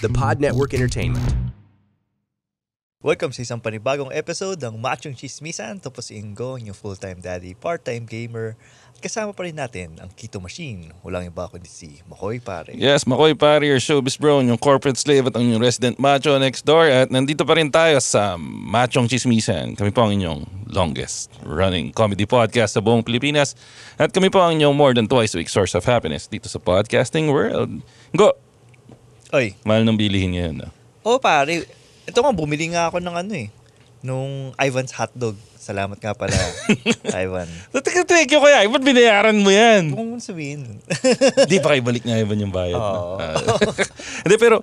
the Pod Network Entertainment. Welcome sa isang panibagong episode ng Machong Chismisan. Tapos Ingo, yung full-time daddy, part-time gamer. At kasama pa rin natin ang Keto Machine. Walang iba kundi si Makoy Pare. Yes, Makoy Pare, your showbiz bro, yung corporate slave at ang yung resident macho next door. At nandito pa rin tayo sa Machong Chismisan. Kami po ang inyong longest running comedy podcast sa buong Pilipinas. At kami po ang inyong more than twice a week source of happiness dito sa podcasting world. Go! Oy. Mahal nang bilihin ngayon. No? Ah. Oo, oh, pare. Ito nga, bumili nga ako ng ano eh. Nung Ivan's hotdog. Salamat nga pala, Ivan. Teka, thank you kaya. Ivan, binayaran mo yan. Kung mo sabihin. Hindi pa kayo balik nga, Ivan, yung bayad. Oo. Oh. Hindi, pero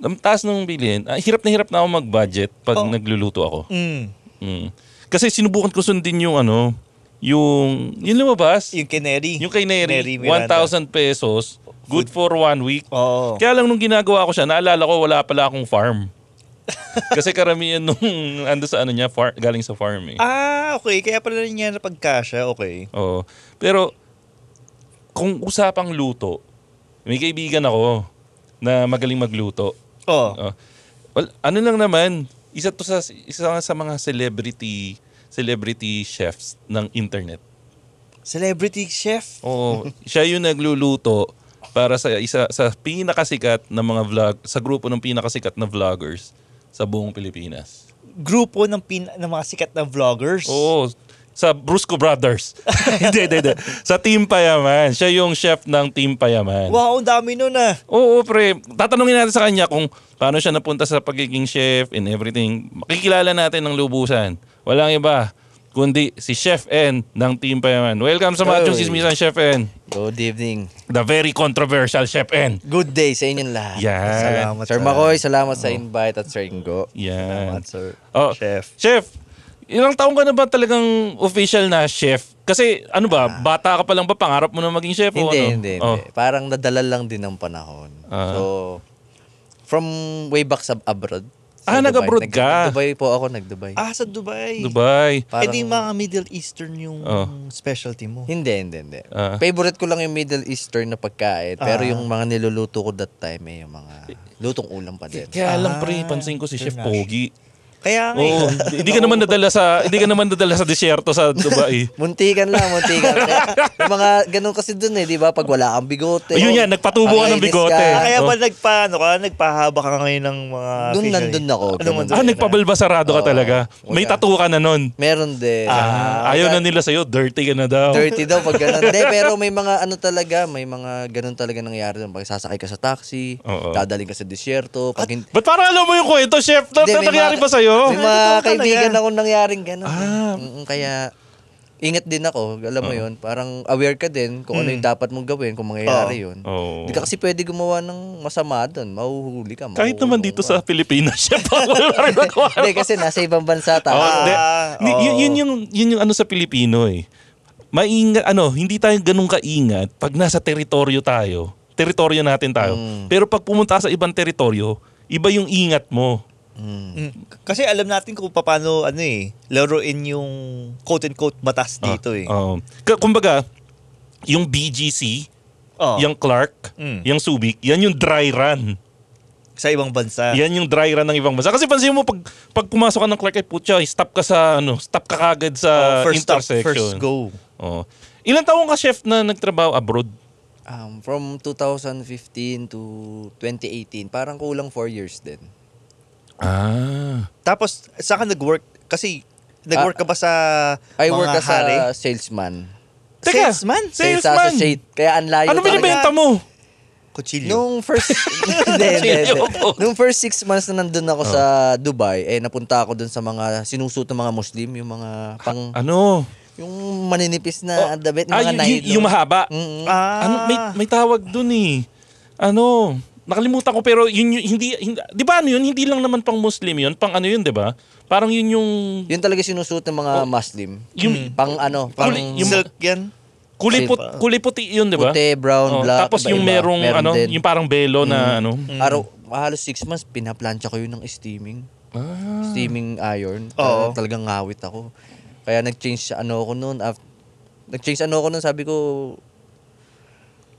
ang taas nung bilhin, ah, hirap na hirap na ako mag-budget pag oh. nagluluto ako. Mm. Mm. Kasi sinubukan ko sundin yung ano, yung, yung lumabas. Yung Canary. Yung Canary, 1,000 pesos. Good for one week. Oo. Kaya lang nung ginagawa ko siya, naalala ko wala pala akong farm. Kasi karamihan nung ando sa ano niya, far, galing sa farm eh. Ah, okay. Kaya pala niya na pagkasya, okay. Oo. Pero kung usapang luto, may kaibigan ako na magaling magluto. Oo. Oh. Well, ano lang naman, isa to sa isa sa mga celebrity celebrity chefs ng internet. Celebrity chef? Oo. siya yung nagluluto para sa isa sa pinakasikat na mga vlog sa grupo ng pinakasikat na vloggers sa buong Pilipinas. Grupo ng pin ng mga sikat na vloggers? Oo, sa Brusco Brothers. Hindi, hindi, hindi. Sa Team Payaman. Siya yung chef ng Team Payaman. Wow, ang dami nun ah. Oo, pre. Tatanungin natin sa kanya kung paano siya napunta sa pagiging chef and everything. Makikilala natin ng lubusan. Walang iba kundi si Chef N ng Team Payaman. Welcome sa Machong Sismisan, Chef N. Good evening. The very controversial Chef N. Good day sa inyong lahat. Yeah. Salamat. Sir sa- Makoy, salamat oh. sa invite at Sir Ingo. Yeah. Salamat, sir. Oh, chef. Chef, ilang taong ka na ba talagang official na chef? Kasi ano ba, ah. bata ka pa lang ba? Pangarap mo na maging chef? Hindi, o ano? hindi, oh. hindi. Parang nadala lang din ng panahon. Ah. So, from way back sa abroad, Ah, nag-abroad nag- ka? dubai po ako, nag-Dubai. Ah, sa Dubai. Dubai. Parang, eh di mga Middle Eastern yung oh. specialty mo. Hindi, hindi, hindi. Ah. Favorite ko lang yung Middle Eastern na pagkain. Pero ah. yung mga niluluto ko that time eh, yung mga lutong ulam pa din. Kaya ah. lang pre, ah, pansin ko si Chef Pogi kaya nga. Oo, eh. hindi ka naman nadala sa hindi ka naman nadala sa disyerto sa Dubai. muntikan lang, muntikan. Yung mga ganun kasi doon eh, 'di ba? Pag wala kang bigote. Ayun yan, nagpatubo ka ng bigote. Ka. kaya ba nagpaano ka, nagpahaba ka ngayon ng mga Doon nandoon ako. Ganun. Ah, nagpabalba sarado ka talaga. May tattoo ka na noon. Meron din. Ah, ah ayaw na nila sa'yo, dirty ka na daw. Dirty daw pag ganun. De, pero may mga ano talaga, may mga ganun talaga nangyayari doon. pagsasakay ka sa taxi, dadaling ka sa disyerto. Pag Ba't parang alam mo yung kwento, chef? Ano nangyari ba sa'yo? oh. May mga kaibigan akong nangyaring gano'n. Ah. Eh. kaya, ingat din ako, alam mo oh. yun, parang aware ka din kung mm. ano yung mm. dapat mong gawin kung mangyayari oh. yun. Oh. Hindi ka kasi pwede gumawa ng masama doon, mahuhuli ka. Mahuhuli Kahit naman dito ka. sa Pilipinas siya pa. Hindi, kasi nasa ibang bansa tayo. Oh, ah, oh. yun, yun, yung, yun yung ano sa Pilipino eh. Maingat, ano, hindi tayo ganun kaingat pag nasa teritoryo tayo. Teritoryo natin tayo. Mm. Pero pag pumunta sa ibang teritoryo, iba yung ingat mo. Mm. mm. Kasi alam natin kung paano ano eh, laruin yung quote-unquote batas ah, dito eh. Um, kumbaga, yung BGC, oh. yung Clark, mm. yung Subic, yan yung dry run. Sa ibang bansa. Yan yung dry run ng ibang bansa. Kasi pansin mo, pag, pag pumasok ka ng Clark, ay putya, eh, stop ka sa, ano, stop ka kagad sa oh, first intersection. Stop, first go. Oh. Ilan taong ka chef na nagtrabaho abroad? Um, from 2015 to 2018, parang kulang 4 years din. Ah. Tapos, saan ka nag-work? Kasi, nag-work ah, ka ba sa I mga work as hari? a salesman. Teka, salesman? Sales Sales man. Kaya ang layo Ano talaga. binibenta mo? Kutsilyo. Nung first, hindi, hindi, hindi. Nung first six months na nandun ako sa ah. Dubai, eh napunta ako dun sa mga sinusuot ng mga Muslim, yung mga pang, ah, Ano? yung maninipis na oh, damit, Ah, mga y- y- yung mahaba. Mm-mm. ah, Ano, may, may tawag dun eh. Ano? Nakalimutan ko pero yun, yun hindi, hindi 'di ba ano yun? Hindi lang naman pang Muslim yun, pang ano yun, 'di ba? Parang yun yung Yun talaga sinusuot ng mga oh, Muslim. Yung hmm. pang ano, pang kuli, yung, silk 'yan. Kulay put, ah. kulay puti 'yun, 'di ba? Puti, brown, oh, black. Tapos yung merong meron ano, din. yung parang belo mm. na hmm. ano. Mm. Araw halos 6 months pinaplantsa ko yun ng steaming. Ah. Steaming iron. Oo. Oh. Talagang ngawit ako. Kaya nag-change ano ako noon after nag-change ano ko noon, sabi ko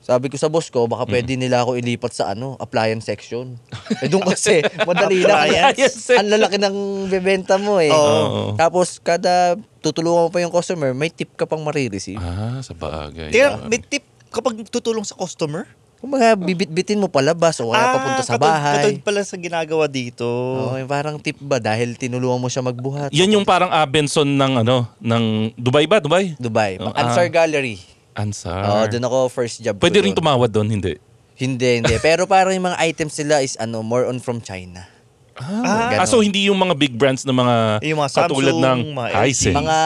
sabi ko sa boss ko, baka mm. pwede nila ako ilipat sa ano, appliance section. Eh doon kasi, madali lang. Ang lalaki ng bebenta mo eh. Oo. Tapos kada tutulungan mo pa yung customer, may tip ka pang marireceive. Ah, sa bagay. Tira, may tip kapag tutulong sa customer? Kung mga bibit-bitin mo palabas o kaya ah, papunta sa katulad- bahay. Katulad pala sa ginagawa dito. Oo, parang tip ba dahil tinulungan mo siya magbuhat. Yan yung parang Abenson ng ano, ng Dubai ba? Dubai? Dubai. Pang oh, Ah. Gallery. Ansar. Oo, doon ako first job Pwede rin tumawad doon, hindi. Hindi, hindi. Pero parang yung mga items nila is ano, more on from China. Ah, Ah, so hindi yung mga big brands ng mga, Yung mga katulad Samsung, ng mga Hisense. Mga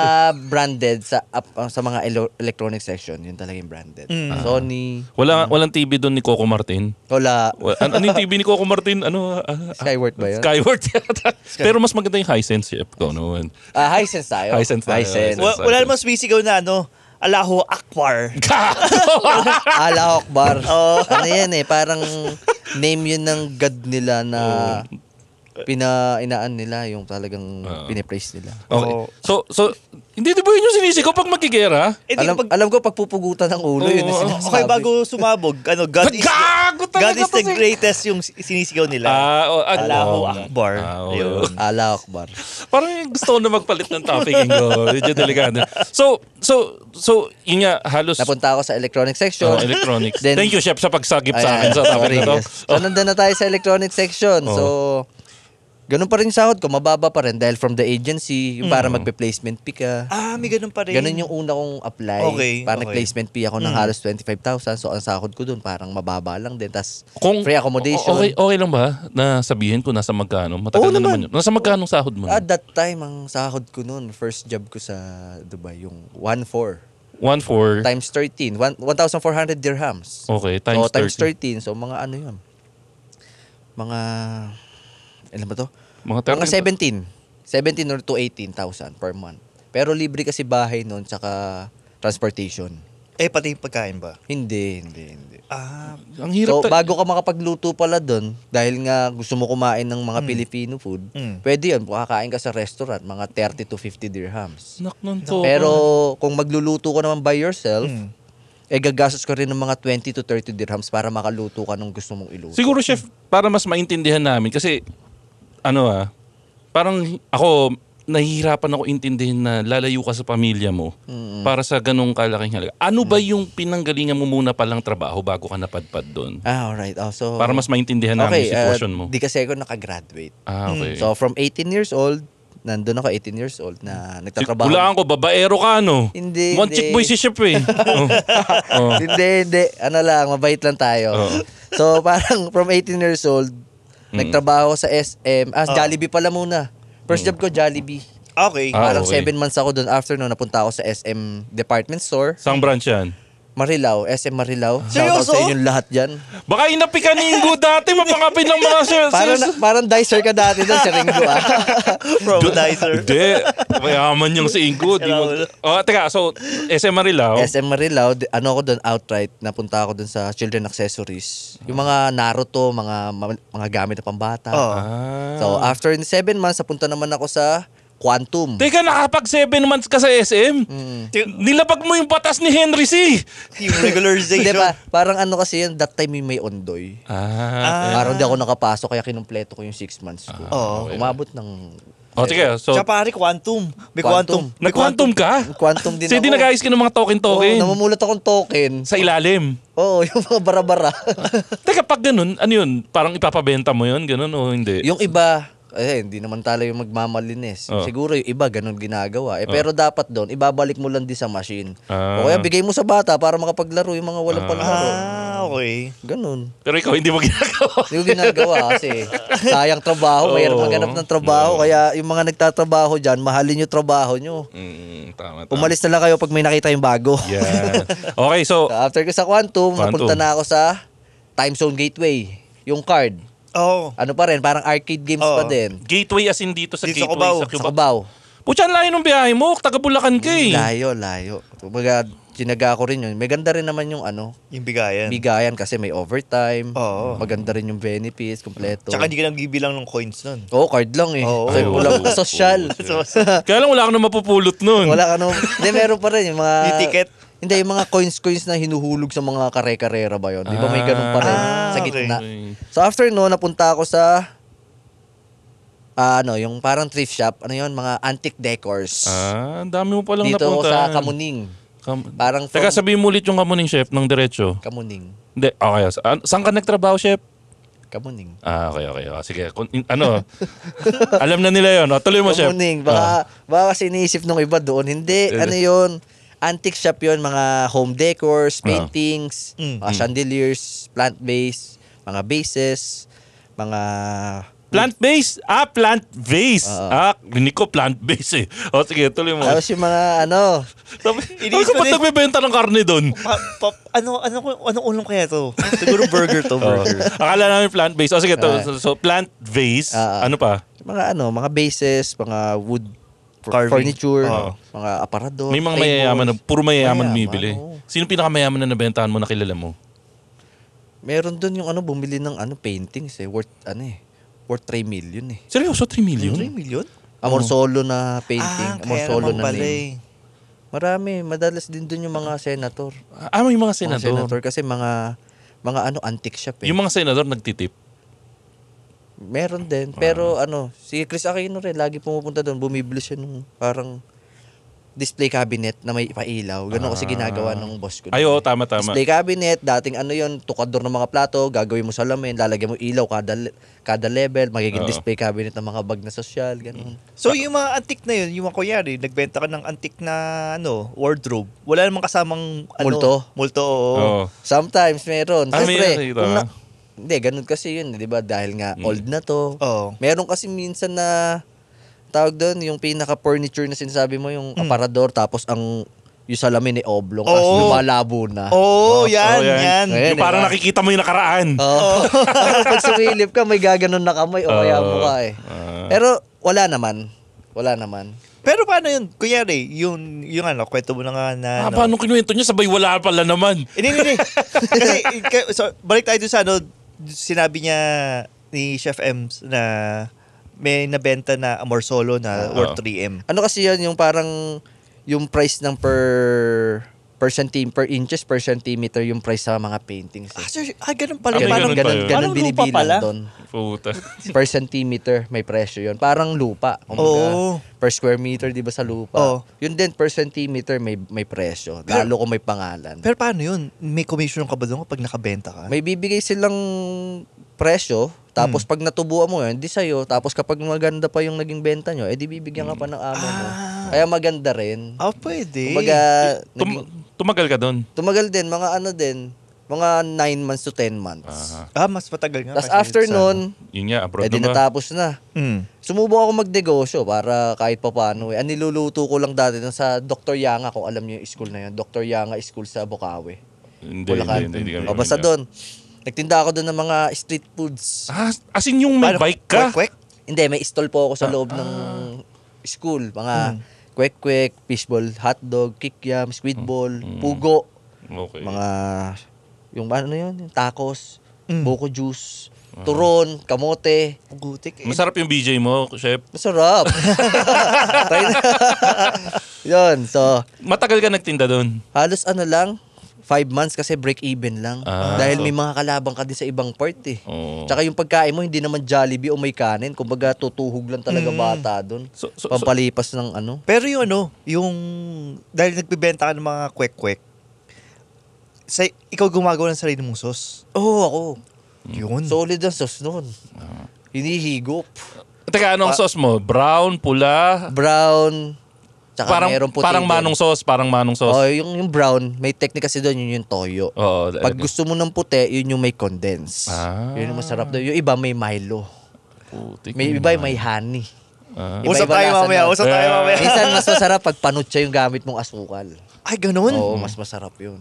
branded sa up- ah, ah, sa mga elo- electronic section, yun talaga yung branded. Mm. Ah. Sony, Wala, mm. walang TV doon ni Coco Martin. wala. An- ano yung TV ni Coco Martin? Ano? ah, Skyward ba yun? Skyward yata. Pero mas maganda yung Hisense, chef ko. No? And- Ah, Hisense tayo. Hisense tayo. Hisense. Wa- wala namang sumisigaw na ano, Allahu Akbar. Allahu Akbar. Oh. Ano yan eh, parang name yun ng god nila na pina inaan nila yung talagang uh, pinapraise nila. Okay. So so hindi, di ba yun yung sinisigaw pag magigera? Eh, di, alam, pag, alam ko, pagpupugutan ng ulo, Oo, yun yung sinasabi. Okay, bago sumabog, ano, God is, Gago God is the greatest yung sinisigaw nila. Ah, oh, ah, Allahu oo. Akbar. Ah, oo. Yun. Ala Akbar. Parang gusto ko na magpalit ng topic ko. Medyo delikado. So, so, so, yun nga, halos Napunta ako sa electronic section. oh, electronics. Then- Thank you, Chef, sa pagsagip sa akin sa topic na to. Sorry. So, nandun na tayo sa electronic section. So, oh. Ganun pa rin sahod ko, mababa pa rin dahil from the agency, mm. para magpe-placement fee ka. Ah, may ganun pa rin. Ganun yung una kong apply. Okay, para okay. placement fee ako ng mm. halos 25,000. So, ang sahod ko doon parang mababa lang din. Tapos, Kung, free accommodation. Okay, okay lang ba na sabihin ko nasa magkano? Matagal Oo, na naman. naman yun. Nasa magkano sahod mo? At that time, ang sahod ko noon, first job ko sa Dubai, yung 1-4. 1 Times 13. 1,400 dirhams. Okay, times so, 13. times 13. So, mga ano yun? Mga, ilan ba to? Mga, 30, mga 17. 17 or to 18,000 per month. Pero libre kasi bahay noon saka transportation. Eh, pati pagkain ba? Hindi, hindi, hindi. Ah, ang hirap. So, ta- bago ka makapagluto pala doon, dahil nga gusto mo kumain ng mga mm. Filipino food, mm. pwede yun. Kakain ka sa restaurant, mga 30 to 50 dirhams. Nak nun to. Pero kung magluluto ka naman by yourself, mm. eh gagastos ka rin ng mga 20 to 30 dirhams para makaluto ka ng gusto mong iluto. Siguro, chef, para mas maintindihan namin, kasi ano ah, parang ako, nahihirapan ako intindihin na lalayo ka sa pamilya mo mm para sa ganong kalaking halaga. Ano ba mm. yung pinanggalingan mo muna palang trabaho bago ka napadpad doon? Ah, alright. Oh, so, para mas maintindihan okay, namin yung sitwasyon uh, mo. Di kasi ako nakagraduate. Ah, hmm, okay. Mm. So from 18 years old, nandun ako 18 years old na nagtatrabaho. Hulaan ko, babaero ka, no? Hindi, One hindi. chick boy si Shep, eh. oh. oh. Hindi, hindi. Ano lang, mabait lang tayo. Oh. So parang from 18 years old, Mm. Nagtrabaho sa SM. Ah, ah, Jollibee pala muna. First mm. job ko, Jollibee. Ah, okay. Ah, okay. 7 months ako doon. After noon, napunta ako sa SM department store. Saan branch yan? Marilao, SM Marilao. Shoutout Seryoso? sa inyong lahat dyan. Baka inapi ka ni Ingo dati, mapangapin ng mga sir. Parang, sir- parang dicer ka dati doon sa Ringo ah. Promodizer. Hindi. Mayaman yung si Ingo. Di mo... Oh, teka, so SM Marilao. SM Marilao, ano ko doon outright, napunta ako doon sa children accessories. Yung mga Naruto, mga mga gamit na pambata. Oo. Oh. Ah. So after in 7 months, napunta naman ako sa Quantum. Teka, nakapag 7 months ka sa SM. Mm. Nilapag mo yung patas ni Henry C. Yung regularization. Hindi ba, parang ano kasi yun, that time may ondoy. Ah. ah. Parang hindi ako nakapasok, kaya kinumpleto ko yung 6 months ko. Ah, okay. Umabot ng Oh, sige. So, Tsaka pare, quantum. May quantum. quantum. Nag-quantum ka? Quantum din so, ako. Hindi nag-ayos ka ng mga token-token. Oo, namumulot akong token. Sa ilalim. Oo, yung mga bara-bara. Teka, pag ganun, ano yun? Parang ipapabenta mo yun? Ganun o hindi? Yung iba, eh, hindi naman talo yung magmamalinis. Oh. Siguro yung iba, ganun ginagawa. Eh, oh. Pero dapat doon, ibabalik mo lang din sa machine. Ah. O kaya ah. bigay mo sa bata para makapaglaro yung mga walang ah. panlaro. Ah, okay. Ganun. Pero ikaw, hindi mo ginagawa. hindi ko ginagawa kasi sayang trabaho. Oh. Mayroon maghanap ng trabaho. Mm. Kaya yung mga nagtatrabaho diyan, mahalin yung trabaho nyo. Mm, tama, tama. Umalis na lang kayo pag may nakita yung bago. yeah. Okay, so... After ko sa Quantum, Quantum. napunta na ako sa Time Zone Gateway. Yung card. Oh. Ano pa rin, parang arcade games Oo. pa oh. din. Gateway as in dito sa Dito sa Gateway Cubao. sa Cubao. Putya, ang layo ng biyahe mo. Taga Bulacan ka eh. Mm, layo, layo. Kumbaga, ginaga ko rin yun. ganda rin naman yung ano, Yung bigayan. bigayan kasi may overtime. Oo. Maganda rin yung benefits, kompleto. Tsaka hindi ka nang gibilang ng coins nun. Oo, card lang eh. Oo. Kasi kulang Oo. social. Kaya lang wala ka na mapupulot nun. Wala ka nung... Hindi, meron pa rin yung mga... Yung ticket. Hindi, yung mga coins-coins na hinuhulog sa mga kare-karera ba yun? Di ba may ganun pa rin Ah, sa gitna? okay. So after no, napunta ako sa ah, ano, yung parang thrift shop. Ano yun? Mga antique decors. Ah, ang dami mo palang Dito napunta. napuntahan. sa Kamuning. Kam- Parang from Teka, sabihin mo ulit yung kamuning chef ng diretso. Kamuning. Hindi, okay. Sa- an- saan ka nagtrabaho, chef? Kamuning. Ah, okay, okay. Ah, sige, kun- ano? alam na nila yon. O, ah, tuloy mo, chef. Kamuning. Baka, ah. baka kasi iniisip nung iba doon. Hindi, eh, ano yun? antique shop yon mga home decors, ah. paintings, uh, mm, mga mm. chandeliers, plant-based, mga bases, mga Plant-based? Ah, plant-based. Uh, ah, rinig ko plant-based eh. O oh, sige, tuloy mo. Tapos yung mga ano. Sabi, ako ano ba't nagbebenta ng karne doon? Pa, pa, ano, ano, anong ulong kaya to? Siguro burger to, oh. burger. Oh. Akala namin plant-based. O oh, sige, to, ah. so, so plant-based. Uh, ah, ano pa? Mga ano, mga bases, mga wood Carving. furniture, Oo. mga aparador. May mga mayayaman, na, puro mayayaman Mayaman, bumibili. oo. Sino pinakamayaman na nabentahan mo na kilala mo? Meron doon yung ano, bumili ng ano, paintings eh. Worth, ano eh. Worth 3 million eh. Seryoso, 3 million? 3 million? Amor solo na painting. ah, amor solo na name. Eh. Marami. Madalas din doon yung mga senator. Ah, yung mga Mga senator kasi mga, mga ano, antique shop eh. Yung mga senador nagtitip. Meron din. Ah. Pero ano, si Chris Aquino rin, lagi pumupunta doon, bumibili siya nung parang display cabinet na may pailaw. Ganun kasi ah. ginagawa ng boss ko. Ayo, oo, tama, tama. Display cabinet, dating ano yon tukador ng mga plato, gagawin mo salamin, lalagyan mo ilaw kada kada level, magiging Oo. Ah. display cabinet ng mga bag na sosyal, ganun. So yung mga antik na yun, yung mga kuyari, nagbenta ka ng antik na ano, wardrobe. Wala namang kasamang ano, Multo? Multo, oo. Oo. Sometimes meron. Ah, Siyempre, ano kung, na- hindi, ganun kasi yun, di ba? Dahil nga mm. old na to. Oo. Meron kasi minsan na, tawag doon, yung pinaka-furniture na sinasabi mo, yung mm. aparador, tapos ang yung salamin ni Oblong oh. kasi lumalabo na. Oo, oh, oh, yan, oh, yan. yan. Ngayon, yung parang diba? nakikita mo yung nakaraan. Oo. Oh. Pag sumilip ka, may gaganon na kamay o kaya mo ka eh. Ah. Pero wala naman. Wala naman. Pero paano yun? Kunyari, yung, yung ano, kwento mo na nga na... Ah, ano, paano kinuwento niya? Sabay wala pala naman. Eh, hindi, hindi, hindi. Kasi, so, balik tayo sa ano, sinabi niya ni Chef M na may nabenta na Amor Solo na worth 3M. Ah. Ano kasi yan yung parang yung price ng per per centi per inches per centimeter yung price sa mga paintings. Eh. Ah, sir, ah, ganun pala. Ah, ganun, ganun, ganun, ganun binibilang doon. Puta. per centimeter may presyo yon Parang lupa. Umaga, oh. Per square meter, di ba sa lupa? Oh. Yun din, per centimeter may may presyo. Lalo pero, kung may pangalan. Pero paano yun? May commission ka ba doon pag nakabenta ka? May bibigay silang presyo, tapos hmm. pag natubuan mo yun, di sa'yo. Tapos kapag maganda pa yung naging benta nyo, edi eh, bibigyan ka pa hmm. ng amo ah. mo. Kaya maganda rin. Ah, pwede. Kumbaga, Tum- naging, tumagal ka doon? Tumagal din. Mga ano din, mga 9 months to 10 months. Aha. Ah, mas patagal nga. Tapos after nun, ano. yun nga, abroad edi na natapos na. Mm. Sumubo ako magnegosyo para kahit pa paano. Eh. Ang niluluto ko lang dati sa Dr. Yanga, kung alam niyo yung school na yun. Dr. Yanga School sa Bukawi. Hindi, Bulacan. hindi, hindi, hindi, hindi, hindi, hindi, hindi, hindi, Nagtinda ako doon ng mga street foods. Ah, as in yung may Paano, bike ka? Kwek, kwek? Hindi, may stall po ako sa ah. loob ng ah. school. Mga hmm. kwek-kwek, fishball, hotdog, kikyam, squidball, hmm. hmm. pugo, Okay. mga yung ano yun, yung tacos, boko juice, ah. turon, kamote. Gutik eh. Masarap yung BJ mo, chef. Masarap. Try yun, so Matagal ka nagtinda doon. halos ano lang, five months kasi break-even lang. Ah, Dahil so, may mga kalabang ka din sa ibang part eh. Oh. Tsaka yung pagkain mo, hindi naman Jollibee o may kanin. Kumbaga, tutuhog lang talaga mm. bata doon. So, so, pampalipas so, ng ano. Pero yung ano, yung... Dahil nagbibenta ka ng mga kwek-kwek, say, ikaw gumagawa ng sarili mong sauce. Oo, oh, ako. Mm. Yun. Solid ang sauce noon. Ah. Hinihigop. Teka, anong uh, sauce mo? Brown, pula? Brown, Tsaka parang, meron puti Parang manong doon. sauce, parang manong sauce. Oh, yung, yung brown, may technique kasi doon, yun yung toyo. Oo. Pag gusto mo ng puti, yun yung may condense. Ah. Yun yung masarap doon. Yung iba may Milo. Putik may iba may honey. Ah. Iba, usap tayo mamaya, na. usap tayo mamaya. Minsan mas masarap pag panutsa yung gamit mong asukal. Ay, ganun? Oo, mas masarap yun.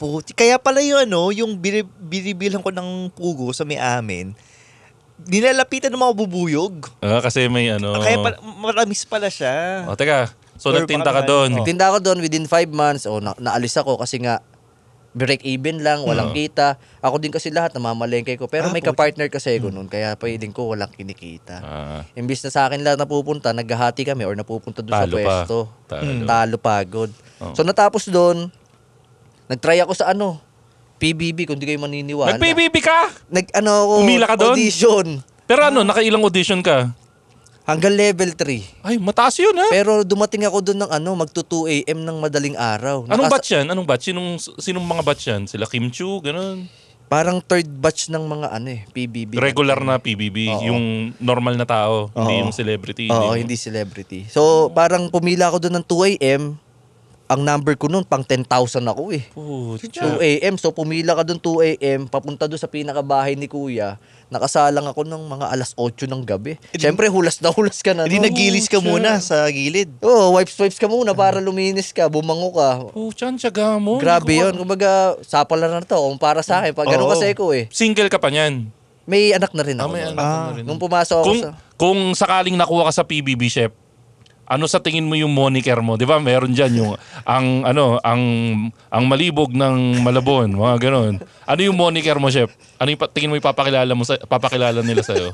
Puti. Kaya pala yung ano, yung binibilang ko ng pugo sa may amin, nilalapitan ng mga bubuyog. Ah, kasi may ano. Ah, kaya pala, maramis pala siya. O, oh, teka. So Sure, nagtinda ka doon. Ano, nagtinda ako doon within 5 months. O, oh, na- naalis ako kasi nga break even lang, walang hmm. kita. Ako din kasi lahat namamalengke ko. Pero ah, may kapartner kasi ako hmm. noon, kaya pwedeng ko walang kinikita. Ah. Imbis na sa akin lahat napupunta, naghahati kami or napupunta doon sa Talo pa. Talo. Mm. Talo pagod. Oh. So natapos doon, nagtry ako sa ano, PBB, kung di kayo maniniwala. Nag-PBB ka! Nag, ano ako, Umila ka doon? Audition. Pero ano, nakailang audition ka? Hanggang level 3. Ay, mataas yun ha? Pero dumating ako doon ng ano, magto 2 AM ng madaling araw. Anong batch yan? Anong batch? Sinong, sinong mga batch yan? Sila Kim Chu, ganun? Parang third batch ng mga ano eh, PBB. Regular na PBB, Oo. yung normal na tao, hindi yung celebrity. Oo, hindi, hindi celebrity. So, parang pumila ako doon ng 2 AM ang number ko noon pang 10,000 ako eh. Pucha. 2 AM. So pumila ka doon 2 AM, papunta doon sa pinakabahay ni kuya. Nakasalang ako ng mga alas 8 ng gabi. Eh, Siyempre hulas na hulas ka na. Hindi eh, no? nagilis ka muna sa gilid. Oo, oh, wipes-wipes ka muna para luminis ka, bumango ka. Oh, ang tiyaga mo. Grabe ano yun. Kumbaga, sapala na to. Kung para sa akin, pag ganun kasi ko eh. Single ka pa niyan. May anak na rin ah, ako. Ah, may anak ka na rin. Nung pumasok ako Kung, sa... kung sakaling nakuha ka sa PBB, Chef, ano sa tingin mo yung moniker mo? 'Di ba? Meron diyan yung ang ano, ang ang malibog ng Malabon, mga ganoon. Ano yung moniker mo, chef? Ano yung tingin mo ipapakilala mo sa papakilala nila sa iyo?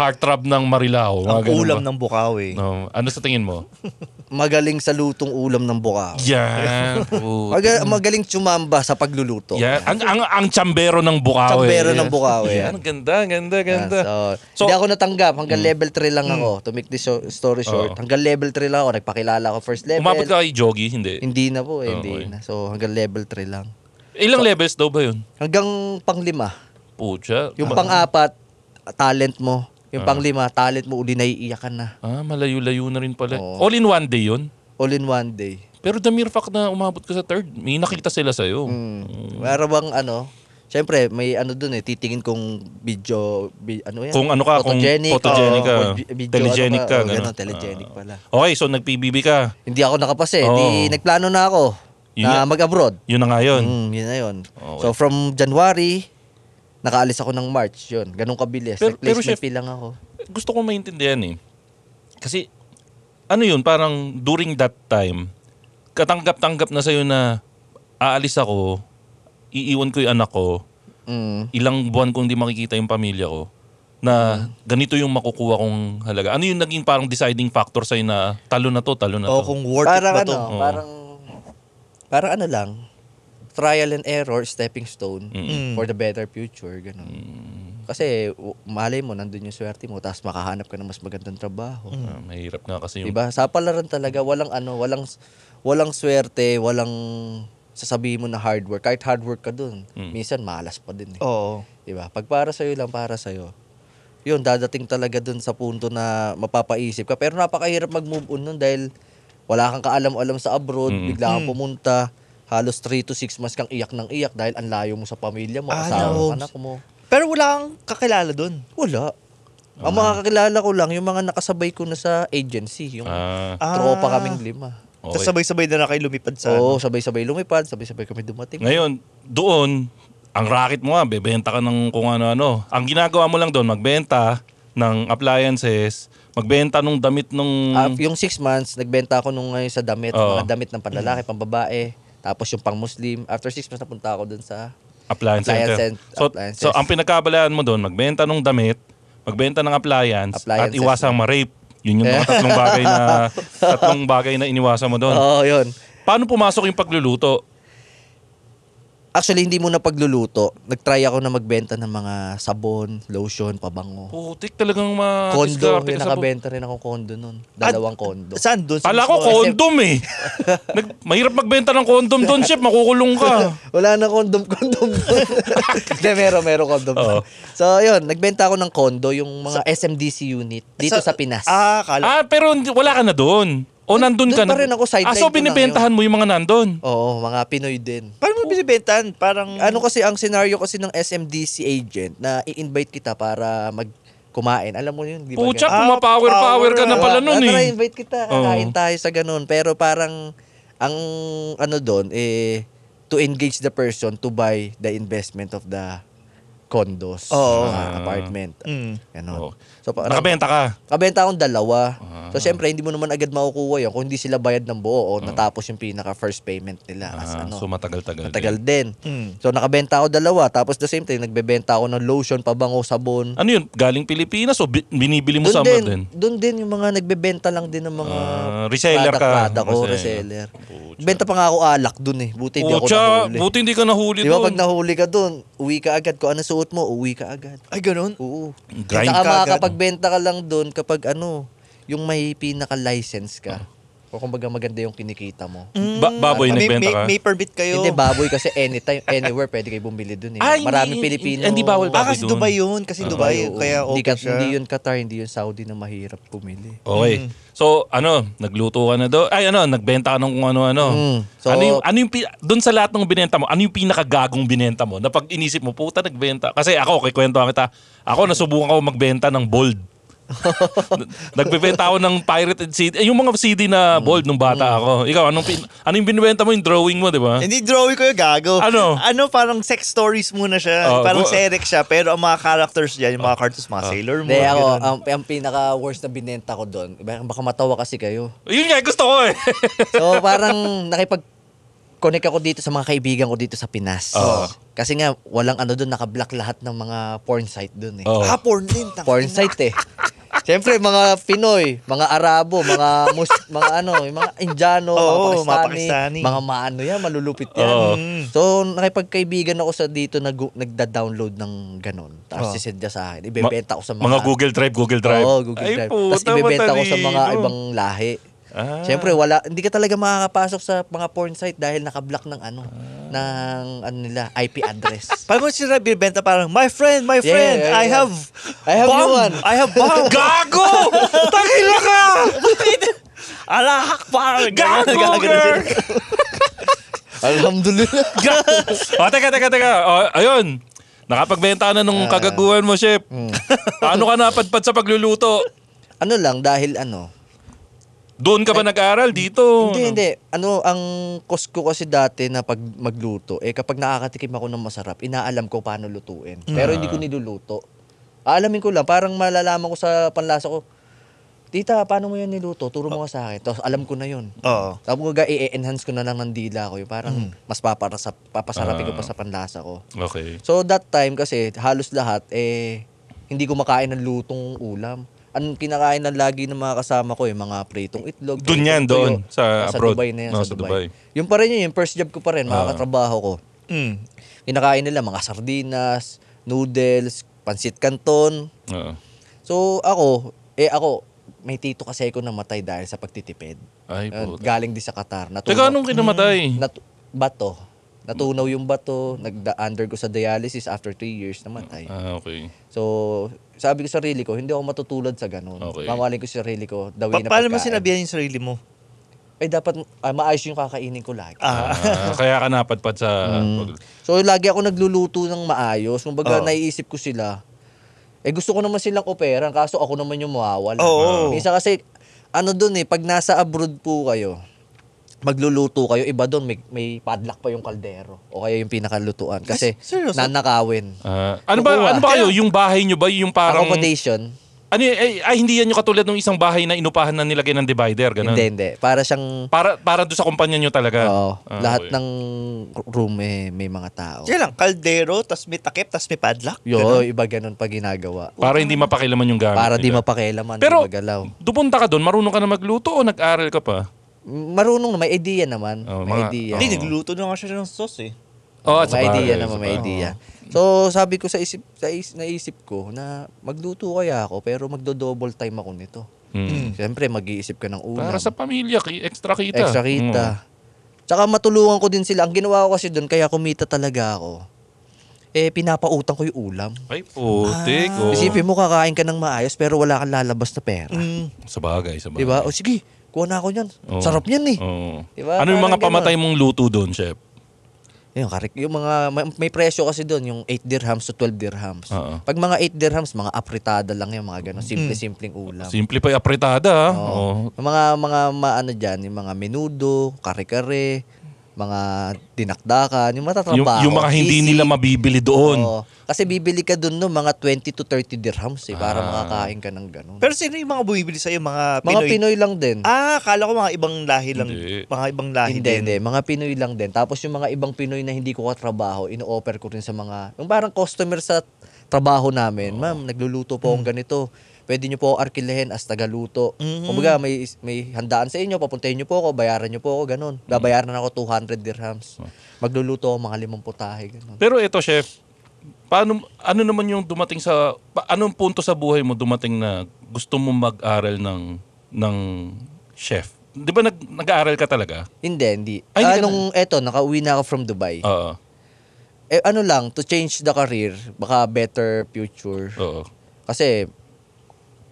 Heartthrob ng Marilao. Ang ulam ba? ng Bukawi. Eh. No. Ano sa tingin mo? Magaling sa lutong ulam ng Bukawi. Yeah. Mag- magaling tsumamba sa pagluluto. Yeah. Ang, ang, ang chambero ng Bukawi. Chambero ng bukaw eh. eh. Yeah. Ang ganda, ganda, ganda. Yeah, so, so, hindi ako natanggap. Hanggang mm, level 3 lang ako. Mm. To make this story oh. short. Uh, hanggang level 3 lang ako. Nagpakilala ako first level. Umabot ka kay Jogi? Hindi. Hindi na po. Eh, oh, hindi okay. na. So hanggang level 3 lang. Ilang so, levels daw ba yun? Hanggang pang panglima. Pucha. Yung ah. pang-apat, talent mo. Yung panglima, ah. talent mo uli naiiyakan na. Ah, malayo-layo na rin pala. Oo. All in one day yun? All in one day. Pero the mere fact na umabot ka sa third, may nakita sila sa'yo. Mm. Para mm. bang ano, syempre, may ano dun eh, titingin kung video, bi- ano yan? Kung ano ka, kung photogenic, ka, o oh, video, ano telegenic ano ka, oh, ganun. ganun. telegenic Ah. pala. Okay, so nag-PBB ka. Hindi ako nakapas eh. Oo. Di, oh. nagplano na ako Yun na mag-abroad. Yun na nga yun. Mm, yun na yun. Okay. So from January, Nakaalis ako ng March, yun. Ganun kabilis. Pero, pero chef, lang ako. Gusto ko maintindihan eh. Kasi, ano yun, parang during that time, katanggap-tanggap na sa'yo na aalis ako, iiwan ko yung anak ko, mm. ilang buwan kong hindi makikita yung pamilya ko, na mm. ganito yung makukuha kong halaga. Ano yung naging parang deciding factor sa'yo na talo na to, talo na to? O kung worth parang it ba ano, to? Parang, parang ano lang, trial and error, stepping stone mm. for the better future, ganun. Mm. Kasi malay mo, nandun yung swerte mo, tapos makahanap ka ng mas magandang trabaho. Mm. Uh, mahirap nga kasi yung... Diba? Sa palaran talaga, walang ano, walang, walang swerte, walang sasabihin mo na hard work. Kahit hard work ka dun, mm. minsan malas pa din. Eh. Oo. Diba? Pag para sa'yo lang, para sa'yo yun, dadating talaga dun sa punto na mapapaisip ka. Pero napakahirap mag-move on nun dahil wala kang kaalam-alam sa abroad, mm. bigla kang mm. pumunta, halos 3 to 6 months kang iyak ng iyak dahil ang layo mo sa pamilya mo, ah, asawa no. anak mo. Pero wala kang kakilala doon? Wala. Uh-huh. Ang mga kakilala ko lang, yung mga nakasabay ko na sa agency, yung uh, tropa ah. kaming lima. Okay. Tapos sabay-sabay na, na kayo lumipad sa... Oo, oh, sabay-sabay lumipad, sabay-sabay kami dumating. Ngayon, doon, ang racket mo nga, bebenta ka ng kung ano-ano. Ang ginagawa mo lang doon, magbenta ng appliances, magbenta nung damit nung... Uh, yung six months, nagbenta ako nung ngayon sa damit, oh. mga damit ng panlalaki, pambabae. Tapos yung pang Muslim. After six months, napunta ako dun sa appliance, appliance center. so, so, ang pinagkabalayan mo doon, magbenta ng damit, magbenta ng appliance, appliances at iwasang ma-rape. Yun yung mga tatlong bagay na tatlong bagay na iniwasan mo doon. Oo, oh, yun. Paano pumasok yung pagluluto? Actually, hindi muna pagluluto. Nag-try ako na magbenta ng mga sabon, lotion, pabango. Putik talagang ma... Kondo. Yung nakabenta rin akong kondo nun. Dalawang kondo. Saan? Doon sa Kala ko mismo- condom eh. Nag, mahirap magbenta ng condom doon, chef. Makukulong ka. Wala na kondom, kondom. De, meron, meron kondom. Oo. So, yun, nagbenta ako ng kondo, yung mga SMDC unit, dito sa, Pinas. Ah, kala. ah, pero wala ka na doon. O nandun ka na. rin ako, side ah, so ko binibentahan mo yung mga nandun. Oo, mga Pinoy din. Paano mo binibentahan? Parang Ano kasi ang scenario kasi ng SMDC agent na i-invite kita para mag kumain. Alam mo yun, di ba? Pucha, Ah, pumapower power ka na power. pala nun Ano, eh. invite kita, kakain tayo sa ganun. Pero parang, ang ano doon, eh, to engage the person to buy the investment of the condos, mga apartment. Mm. Ganun. Oh. So, parang, Nakabenta ka? Kabenta akong dalawa. Ah. So, syempre, hindi mo naman agad makukuha yun kung hindi sila bayad ng buo o mm. natapos yung pinaka-first payment nila. As, ah, ano, so, matagal-tagal Matagal din. din. Mm. So, nakabenta ako dalawa. Tapos, the same time, nagbebenta ako ng lotion, pabango, sabon. Ano yun? Galing Pilipinas o binibili mo sa din, din? Doon din yung mga nagbebenta lang din ng mga ah, reseller product, ka. Product ko, reseller. Pucha. Benta pa nga ako alak doon eh. Buti hindi ako nahuli. Buti hindi ka nahuli doon. pag nahuli ka doon, uwi ka agad. Kung ano suot mo, uwi ka agad. Ay, ganun? Oo. Grind Saka ka agad magbebenta ka lang doon kapag ano, yung may pinaka-license ka. O kumbaga maganda yung kinikita mo. Mm. Ba- baboy, may, nagbenta ka? May, may permit kayo. Hindi, baboy kasi anytime, anywhere, pwede kayo bumili dun eh. Ah, Maraming hindi, Pilipino. Hindi bawal baboy ah, kasi dun. Dubai yun. Kasi uh-huh. Dubai, oo. kaya okay hindi, ka, siya. Hindi yun Qatar, hindi yun Saudi na mahirap pumili. Okay. Mm. So, ano, nagluto ka na do? Ay, ano, nagbenta ka ng kung ano-ano. Mm. So, ano yung, ano yung, doon sa lahat ng binenta mo, ano yung pinakagagong binenta mo? Na pag inisip mo, puta, nagbenta. Kasi ako, kikwento kita, ako nasubukan ko magbenta ng bold. Nagbebenta ako ng pirated CD. Eh, yung mga CD na mm, bold nung bata mm. ako. Ikaw, anong, pin- ano yung binibenta mo? Yung drawing mo, di ba? Hindi drawing ko yung gago. Ano? Ano, parang sex stories muna siya. Oh, parang bu- serek siya. Pero ang mga characters dyan, yung mga oh, cartoons, mga oh. Sailor Moon. Hindi ako, ang, ang pinaka-worst na binenta ko doon, baka matawa kasi kayo. Yun nga, gusto ko eh. So parang nakipag connect ako dito sa mga kaibigan ko dito sa Pinas. Oo. Oh. Kasi nga, walang ano doon, naka-block lahat ng mga porn site doon eh. Oo. Ah, porn din. tang- Porn site eh. Siyempre, mga Pinoy, mga Arabo, mga mus, mga ano, mga Indiano, Oo, mga, mga Pakistani, Pakistani. mga maano yan, malulupit yan. Oo. Mm. So, nakipagkaibigan ako sa dito nag nagda-download ng ganun. Tapos oh. sisend sa akin. Ibebenta ko sa mga... Mga Google Drive, Google Drive. Oo, Google Ay, Drive. Tapos puta, ibebenta ko sa mga ibang lahi. Ah. Siyempre, wala, hindi ka talaga makakapasok sa mga porn site dahil nakablock ng ano, ah. ng ano nila, IP address. Paano mo sila Benta, parang, my friend, my friend, yeah, yeah, I have I have bomb, one. I have bomb. Gago! Takila ka! Alahak parang. Gago, girl! Alhamdulillah. o, oh, teka, teka, teka. oh, ayun. Nakapagbenta na nung ah. kagaguhan mo, chef. Mm. Paano ka napadpad sa pagluluto? Ano lang, dahil ano, doon ka ba nag-aral dito? Hindi, hindi. Ano, ang course ko kasi dati na pag magluto, eh kapag nakakatikim ako ng masarap, inaalam ko paano lutuin. Mm. Pero hindi ko ah. niluluto. Alamin ko lang, parang malalaman ko sa panlasa ko, Tita, paano mo yan niluto? Turo mo ah. nga sa akin. Tapos alam ko na yun. Oo. Tapos mga i-enhance ko na lang ng dila ko. Yung parang mm. mas paparasa, papasarapin ko pa ah. sa panlasa ko. Okay. So that time kasi halos lahat, eh, hindi ko makain ng lutong ulam ang kinakain ng lagi ng mga kasama ko, yung eh, mga pritong itlog. Doon yan, doon. Sa nasa abroad. Dubai na yan, no, sa, Dubai. Dubai. Yung pa rin yun, yung first job ko pa rin, mga ah. katrabaho ko. Mm. Kinakain nila mga sardinas, noodles, pansit canton. uh So ako, eh ako, may tito kasi ako namatay dahil sa pagtitipid. Ay, uh, galing din sa Qatar. Natunaw, Teka, anong kinamatay? Hmm. Nat- bato. Natunaw yung bato. Nag-undergo sa dialysis after 3 years, namatay. Ah, okay. So, sabi ko sa sarili ko, hindi ako matutulad sa ganun. Okay. Mamahalin ko sa sarili ko, the way pa- na Paano mo sinabihan yung sarili mo? Ay, dapat ah, maayos yung kakainin ko lagi. Ah, ah kaya ka napadpad sa... Mm. pag- So lagi ako nagluluto ng maayos. Kumbaga Oo. Oh. naiisip ko sila. Eh gusto ko naman silang operan kaso ako naman yung mawawala. Oo. Oh. Minsan kasi ano dun eh, pag nasa abroad po kayo, magluluto kayo, iba doon may, may padlock pa yung kaldero o kaya yung pinakalutuan kasi Seryoso? nanakawin. Ah. ano ba ano ba kayo? Yung bahay nyo ba yung parang Accommodation, ano yun? ay, ay, hindi yan yung katulad ng isang bahay na inupahan na nilagay ng divider ganun. hindi, hindi. Para siyang, Para para doon sa kumpanya nyo talaga. oo, Ah, lahat okay. ng room eh, may mga tao. Sige lang, kaldero, tas may takip, tas may padlock. Yo, Ganun. iba ganun pa ginagawa. para hindi mapakilaman yung gamit. Para hindi nila. mapakialaman, Pero, di magalaw. dupunta ka doon, marunong ka na magluto o nag-aral ka pa? marunong na, may idea naman. Oh, may mga- idea. Hindi, nagluto na nga siya ng sauce eh. Oo, oh, at sa may bagay, idea naman, may bagay. idea. So, sabi ko sa isip, sa is, naisip ko na magluto kaya ako pero magdo-double time ako nito. Mm. Siyempre, mag-iisip ka ng ulam. Para sa pamilya, extra kita. Extra kita. Hmm. Tsaka matulungan ko din sila. Ang ginawa ko kasi doon, kaya kumita talaga ako. Eh, pinapautang ko yung ulam. Ay, putik. Ah. oo. Oh. Isipin mo, kakain ka ng maayos pero wala kang lalabas na pera. Mm. Sa bagay, sa bagay. Diba? O sige, kuha na ako niyan. Oo. Sarap yan eh. Oo. Diba? Ano yung mga ganun. pamatay mong luto doon, chef? Yung, karik, yung mga, may, may presyo kasi doon, yung 8 dirhams to 12 dirhams. Oo. Pag mga 8 dirhams, mga apritada lang yung mga ganun, simple-simpleng hmm. ulam. Simple pa apretada. ah. Oo. Oo. Yung mga, mga maano dyan, yung mga menudo, kare-kare, mga dinakdakan, yung matatrabaho. Yung, yung mga hindi easy. nila mabibili doon. Oo. Kasi bibili ka doon no, mga 20 to 30 dirhams eh, para ah. makakain ka ng ganun. Pero sino yung mga bumibili sa'yo? Mga Pinoy? Mga Pinoy lang din. Ah, kala ko mga ibang lahi lang. Hindi. Mga ibang lahi hindi, din. Hindi, mga Pinoy lang din. Tapos yung mga ibang Pinoy na hindi ko katrabaho, ino-offer ko rin sa mga, yung parang customer sa trabaho namin, oh. ma'am, nagluluto po akong hmm. ganito pwede nyo po arkilehin as tagaluto. Mm-hmm. Kumbaga, may, may handaan sa inyo, papuntahin nyo po ako, bayaran nyo po ako, ganun. Mhm. Babayaran ako 200 dirhams. Oh. Magluluto ako mga limang putahe, ganun. Pero ito, chef, paano, ano naman yung dumating sa, pa, anong punto sa buhay mo dumating na gusto mo mag-aral ng, ng chef? Di ba nag, nag-aaral ka talaga? Hindi, hindi. Ay, hindi Anong, ah, na. eto, nakauwi na ako from Dubai. Oo. Eh, ano lang, to change the career, baka better future. Oo. Kasi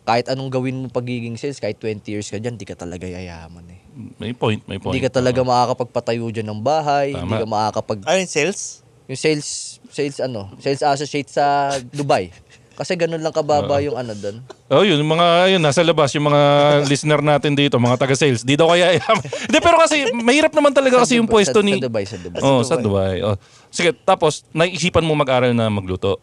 kahit anong gawin mo pagiging sales, kahit 20 years ka dyan, di ka talaga yayaman eh. May point, may point. Hindi ka talaga Tama. makakapagpatayo dyan ng bahay, Tama. hindi ka makakapag... Ay, sales? Yung sales, sales ano, sales associate sa Dubai. Kasi ganun lang kababa uh, yung ano doon. Oh, yun, yung mga yun nasa labas yung mga listener natin dito, mga taga-sales. Di daw kaya Hindi pero kasi mahirap naman talaga kasi yung pwesto ni sa Dubai, sa Dubai. Oh, sa Dubai. Oh. Sige, tapos naisipan mo mag-aral na magluto.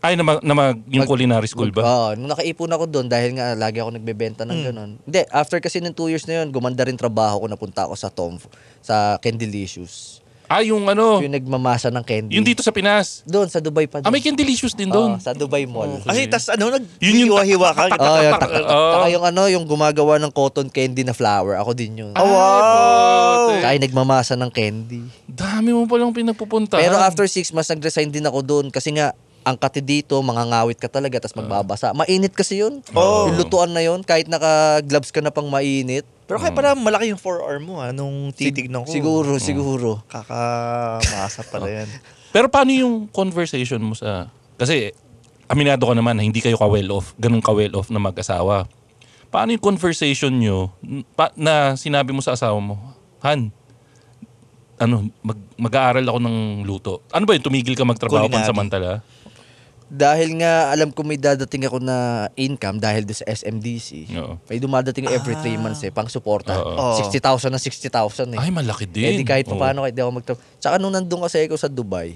Ay, na, mag, na mag, yung mag, culinary school ba? Oo, uh, nung nakaipon ako doon dahil nga lagi ako nagbebenta ng mm. ganun. Hindi, after kasi ng 2 years na yun, gumanda rin trabaho ko, napunta ako sa Tom, sa Candelicious. Ah, yung ano? Yung nagmamasa ng candy. Yung dito sa Pinas? Doon, sa Dubai pa doon. Ah, may Candelicious din doon? Oh, sa Dubai Mall. Oh, mm. Kasi tas ano, nag yun yung hiwa ka. Oo, yung Saka yung ano, yung gumagawa ng cotton candy na flower. Ako din yun. Oh, wow! Kaya nagmamasa ng candy. Dami mo palang pinagpupunta. Pero after six months, nag-resign din ako doon. Kasi nga, ang kati dito, mangangawit ka talaga, tapos ah. magbabasa. Mainit kasi yun. Oh. lutuan na yun, kahit naka-gloves ka na pang mainit. Pero kaya mm. pala malaki yung forearm mo ha, ah, nung titignan ko. Siguro, mm. siguro. Oh. Kakamasa pala oh. yan. Pero paano yung conversation mo sa... Kasi aminado ka naman na hindi kayo ka-well off, ganun ka-well off na mag-asawa. Paano yung conversation nyo na sinabi mo sa asawa mo, Han, ano, mag, mag-aaral ako ng luto. Ano ba yun? Tumigil ka magtrabaho Culinary. pansamantala? dahil nga alam ko may dadating ako na income dahil do sa SMDC. Oo. May dumadating every 3 ah. months eh, pang suporta. 60,000 na 60,000 eh. Ay, malaki din. Eh, di kahit pa paano, kahit di ako magtrabaho. Tsaka nung nandun kasi ako sa Dubai,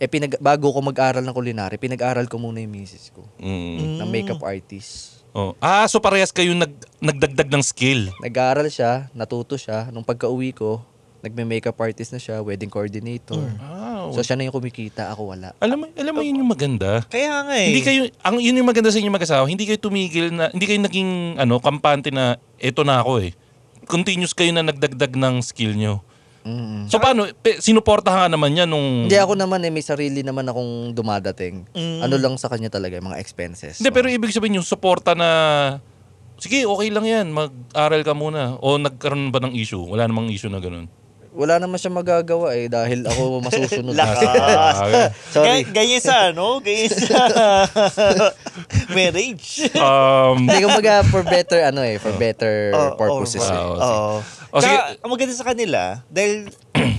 eh pinag- bago ko mag-aral ng culinary, pinag-aral ko muna yung misis ko Mm. na makeup artist. Oh. Ah, so parehas kayo nag, nagdagdag ng skill. nag aral siya, natuto siya. Nung pagka-uwi ko, nagme-makeup artist na siya, wedding coordinator. Mm. Oo. So siya na yung kumikita, ako wala. Alam mo, alam mo yun yung maganda. Kaya nga eh. Hindi kayo ang yun yung maganda sa inyo mag-asawa, hindi kayo tumigil na hindi kayo naging ano, kampante na eto na ako eh. Continuous kayo na nagdagdag ng skill nyo. Mm. So paano, pe, sinuportahan ka naman niya nung... Hindi ako naman eh, may sarili naman akong dumadating. Mm. Ano lang sa kanya talaga, yung mga expenses. Hindi, So, pero ibig sabihin yung suporta na, sige, okay lang yan, mag-aral ka muna. O nagkaroon ba ng issue? Wala namang issue na ganun wala naman siya magagawa eh dahil ako masusunod. Lakas. Sorry. Gay, ganyan sa ano? Ganyan sa marriage. Um, Hindi kumbaga for better ano eh, for better Oh, oh purposes. Oh, eh. alright. Oo. O, sige. Oh, Tsaka, ang maganda sa kanila, dahil,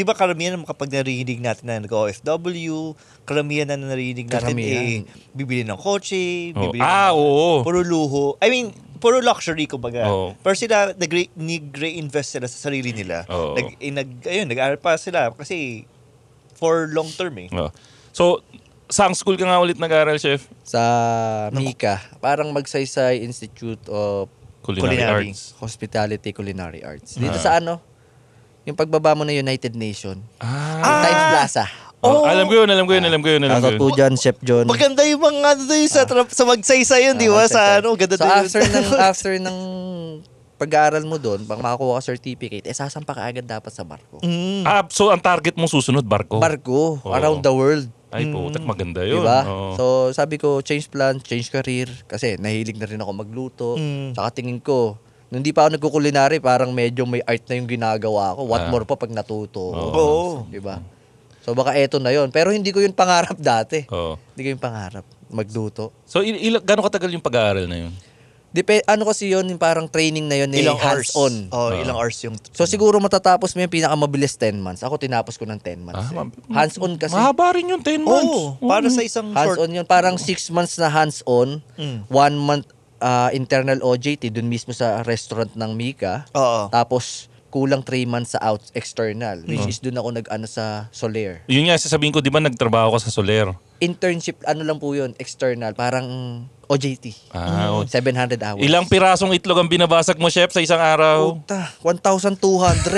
di ba karamihan naman kapag narinig natin na nag-OFW, karamihan na narinig natin Karamihan. eh, bibili ng kotse, Oh. bibili Ah, ng, oo. puro luho. I mean, puro luxury kumbaga. Oh. Pero sila nag-reinvest sila sa sarili nila. Oh. Nag, eh, nag ayun, nag-aral pa sila kasi for long term eh. Oh. So, saang school ka nga ulit nag-aral, chef? Sa Mika. Parang Magsaysay Institute of Culinary, Culinary Arts. Hospitality Culinary Arts. Dito ah. sa ano? Yung pagbaba mo na United Nation. Ah. Yung Times Plaza. Oh. Alam ko yun, alam ko yun, alam ko yun, alam ko yun. po dyan, Chef John. Maganda yung mga ano doon sa, ah. tra- sa magsaysay yun, di ba? Ah, sa ano, ganda so, after ng, after ng pag-aaral mo doon, pag makakuha ka certificate, eh sasampa ka agad dapat sa barko. Mm. Ah, so ang target mo susunod, barko? Barko, oh. around the world. Ay po, mm. maganda yun. Diba? Oh. So sabi ko, change plan, change career. Kasi nahilig na rin ako magluto. Mm. Saka tingin ko, nung di pa ako nagkukulinary, parang medyo may art na yung ginagawa ko. What ah. more pa pag natuto. Oh. Oo. Oh. Oh. Diba? So baka eto na yon. Pero hindi ko yun pangarap dati. Oo. Hindi ko yung pangarap Magduto. So il- il- gano'ng katagal yung pag-aaral na yun? Depe, ano kasi yun, yung parang training na yun, eh, Ilang hours? hands-on. Oh, ah. ilang hours yung... So siguro matatapos mo yung pinakamabilis 10 months. Ako tinapos ko ng 10 months. Ah, ma- hands-on kasi. Mahaba rin yung 10 months. Oo, para sa isang short. Hands-on yun. Parang 6 months na hands-on. Mm. month ah, internal OJT, dun mismo sa restaurant ng Mika. Oo. Tapos kulang 3 months sa out external which mm. is doon ako nag-ano sa Soler. Yun nga sasabihin ko 'di ba nagtrabaho ka sa Soler? Internship ano lang po 'yun, external, parang OJT. Ah, mm. 700 hours. Ilang pirasong itlog ang binabasag mo, chef, sa isang araw? Puta, 1,200.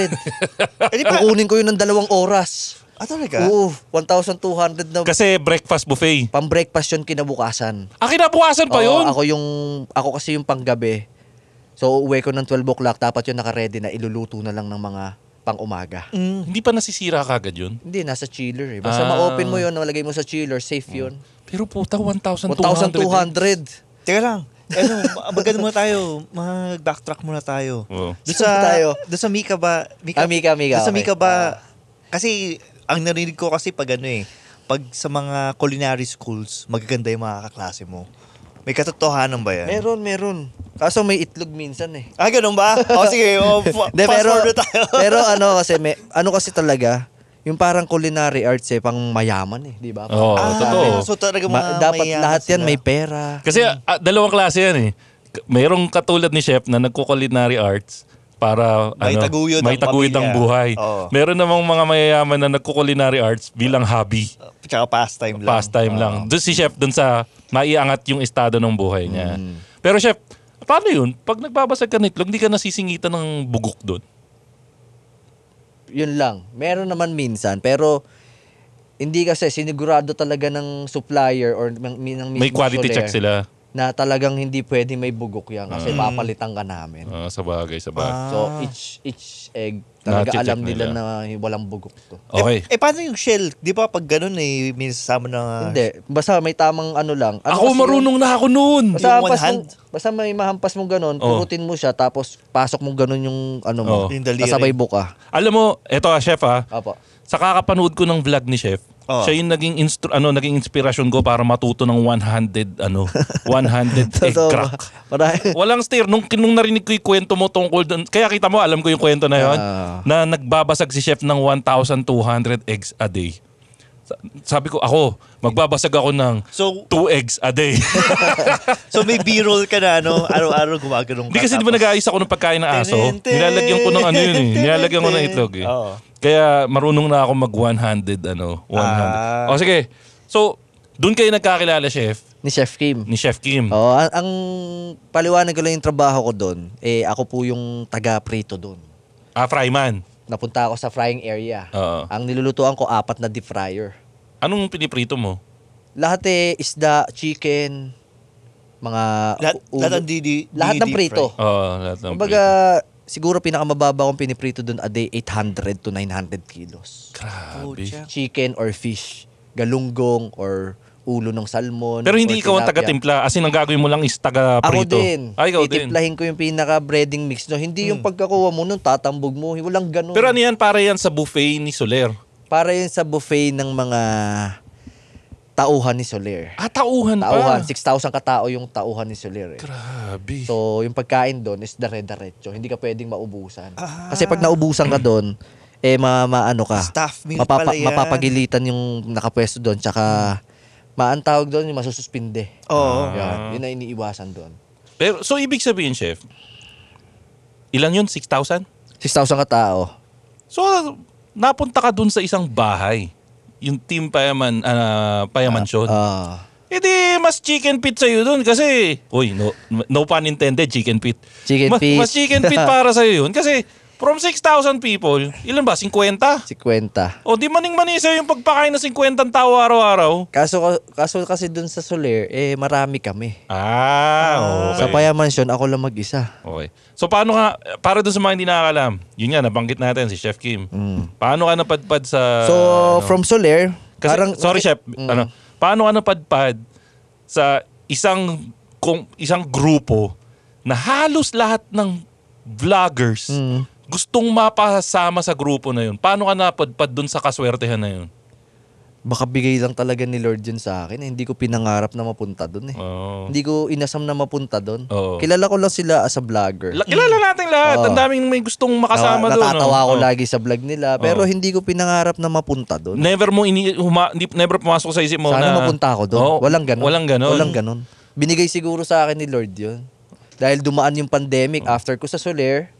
eh, di kukunin ko yun ng dalawang oras. Ah, talaga? Oo, 1,200 na. Kasi breakfast buffet. Pang-breakfast yun kinabukasan. Ah, kinabukasan pa Oo, yun? Ako yung, ako kasi yung panggabi. So uwi ko ng 12 o'clock, dapat yun naka-ready na iluluto na lang ng mga pang umaga. Mm, hindi pa nasisira kagad yun? Hindi, nasa chiller eh. Basta ah. ma-open mo yun, malagay mo sa chiller, safe mm. yun. Pero puta, 1,200. 1,200. Teka lang. ano, magano muna tayo, mag-backtrack muna tayo. Oh. Doon sa, tayo. doon sa Mika ba? Mika, ah, Mika, Mika. Doon sa Mika okay. ba? Uh, kasi, ang narinig ko kasi pag ano eh, pag sa mga culinary schools, magaganda yung mga kaklase mo. May katotohanan ba yan? Meron, meron. Kaso may itlog minsan eh. Ah, ganun ba? O oh, sige, oh, fa- De, pero, tayo. pero ano kasi, may, ano kasi talaga, yung parang culinary arts eh, pang mayaman eh, di ba? Oo, ah, totoo. So talaga mga Ma- dapat lahat yan sila. may pera. Kasi mm. ah, dalawang klase yan eh. K- Merong katulad ni chef na nagko-culinary arts, para may ano, taguyod may taguyod pamilya. ang buhay. Oo. Meron namang mga mayayaman na nagko-culinary arts bilang hobby. Tsaka pastime lang. Pastime Oo. lang. Doon si chef doon sa maiangat yung estado ng buhay niya. Mm. Pero chef, paano yun? Pag nagbabasag ka nitlog, hindi ka nasisingitan ng bugok doon? Yun lang. Meron naman minsan, pero hindi kasi sinigurado talaga ng supplier or ng, ng mismo May quality check sila na talagang hindi pwede may bugok yan kasi mm. papalitan ka namin. Ah, sa bagay, sa bagay. So ah. each each egg talaga alam nila, nila. na walang bugok to. Okay. Eh, eh, paano yung shell? Di ba pag ganun eh, minasama na... Hindi, basta may tamang ano lang. Ano ako kasi marunong na ako noon. Basta, one hand? mong- basta may mahampas mong ganun, purutin oh. mo siya, tapos pasok mo ganun yung ano mo. Oh. Kasabay buka. Alam mo, eto ah, chef ah. Apo. Sa kakapanood ko ng vlog ni chef, Oh. Siya yung naging instru- ano naging inspirasyon ko para matuto ng 100 ano, 100 handed egg crack. Walang steer nung kinung narinig ko yung kwento mo tungkol doon. Kaya kita mo alam ko yung kwento na yon uh. na nagbabasag si chef ng 1,200 eggs a day sabi ko, ako, magbabasag ako ng so, two eggs a day. so may b-roll ka na, ano? Araw-araw gumaganong ka. Hindi kasi di ba nag-aayos ako ng pagkain ng aso? Nilalagyan ko ng ano yun eh. Nilalagyan ko ng itlog eh. Oo. Kaya marunong na ako mag-100, ano, 100. Ah. O sige, so doon kayo nagkakilala, Chef, Ni Chef Kim. ni Chef Kim. Oo, ang, ang paliwanag ko lang yung trabaho ko doon, eh ako po yung taga-prito doon. Ah, Fryman. Napunta ako sa frying area. Oo. Ang nilulutuan ko, apat na deep fryer. Anong piniprito mo? Lahat eh, isda, chicken, mga Lahat, u- lahat ulo. ng DD. Lahat ng prito. Oo, lahat ng Kumbaga, siguro pinakamababa kong piniprito doon a day, 800 to 900 kilos. Grabe. Chicken or fish. Galunggong or ulo ng salmon. Pero hindi ikaw ang taga-timpla. As in, ang gagawin mo lang is taga-prito. Ako din. Ay, ah, ikaw din. Titimplahin ko yung pinaka-breading mix. No? Hindi hmm. yung pagkakuha mo nun, tatambog mo. Walang ganun. Pero ano yan? Para yan sa buffet ni Soler. Para yan sa buffet ng mga tauhan ni Soler. Ah, tauhan, tauhan pa? 6,000 katao yung tauhan ni Soler. Eh. Grabe. So, yung pagkain doon is dare-darecho. Hindi ka pwedeng maubusan. Ah. Kasi pag naubusan ka doon, eh, ma, ma ano ka. Staff meal mapapa- pala yan. Mapapagilitan yung nakapwesto doon. Tsaka, hmm. maantawag doon yung masususpinde. Oo. Oh. Yan. Yun ang iniiwasan doon. Pero, so, ibig sabihin, Chef, ilan yun? 6,000? 6,000 katao. So, napunta ka doon sa isang bahay yung Team Payaman, uh, Payaman ah, Show. Uh, uh, ah. eh di, mas chicken feet sa'yo doon kasi, oy no, no pun intended, chicken pit. Chicken mas, feet. Mas chicken pit para sa iyo yun kasi From 6,000 people, ilan ba? 50? 50. O di maning-manisa yung pagpakain ng 50 tao araw-araw. Kaso, kaso kasi dun sa Soler, eh marami kami. Ah, ah, okay. Sa Paya Mansion, ako lang mag-isa. Okay. So paano ka, para dun sa mga hindi nakakalam, yun nga, nabanggit natin si Chef Kim. Mm. Paano ka napadpad sa... So, ano? from Soler, kasi, parang... Sorry, Chef. Mm. Ano, paano ka napadpad sa isang kung isang grupo na halos lahat ng vloggers mm gustong mapasama sa grupo na yun? Paano ka napadpad dun sa kaswertehan na yun? Baka bigay lang talaga ni Lord yun sa akin. Eh. Hindi ko pinangarap na mapunta doon eh. Oh. Hindi ko inasam na mapunta doon. Oh. Kilala ko lang sila as a vlogger. La- kilala natin lahat. Oh. Ang daming may gustong makasama doon. Natatawa no? Oh. ko oh. lagi sa vlog nila. Pero oh. hindi ko pinangarap na mapunta doon. Never mo ini huma- hindi, never pumasok sa isip mo Sana na... Sana mapunta ako doon. Oh. Walang ganon. Walang ganon. Walang ganon. Binigay siguro sa akin ni Lord yun. Dahil dumaan yung pandemic oh. after ko sa Soler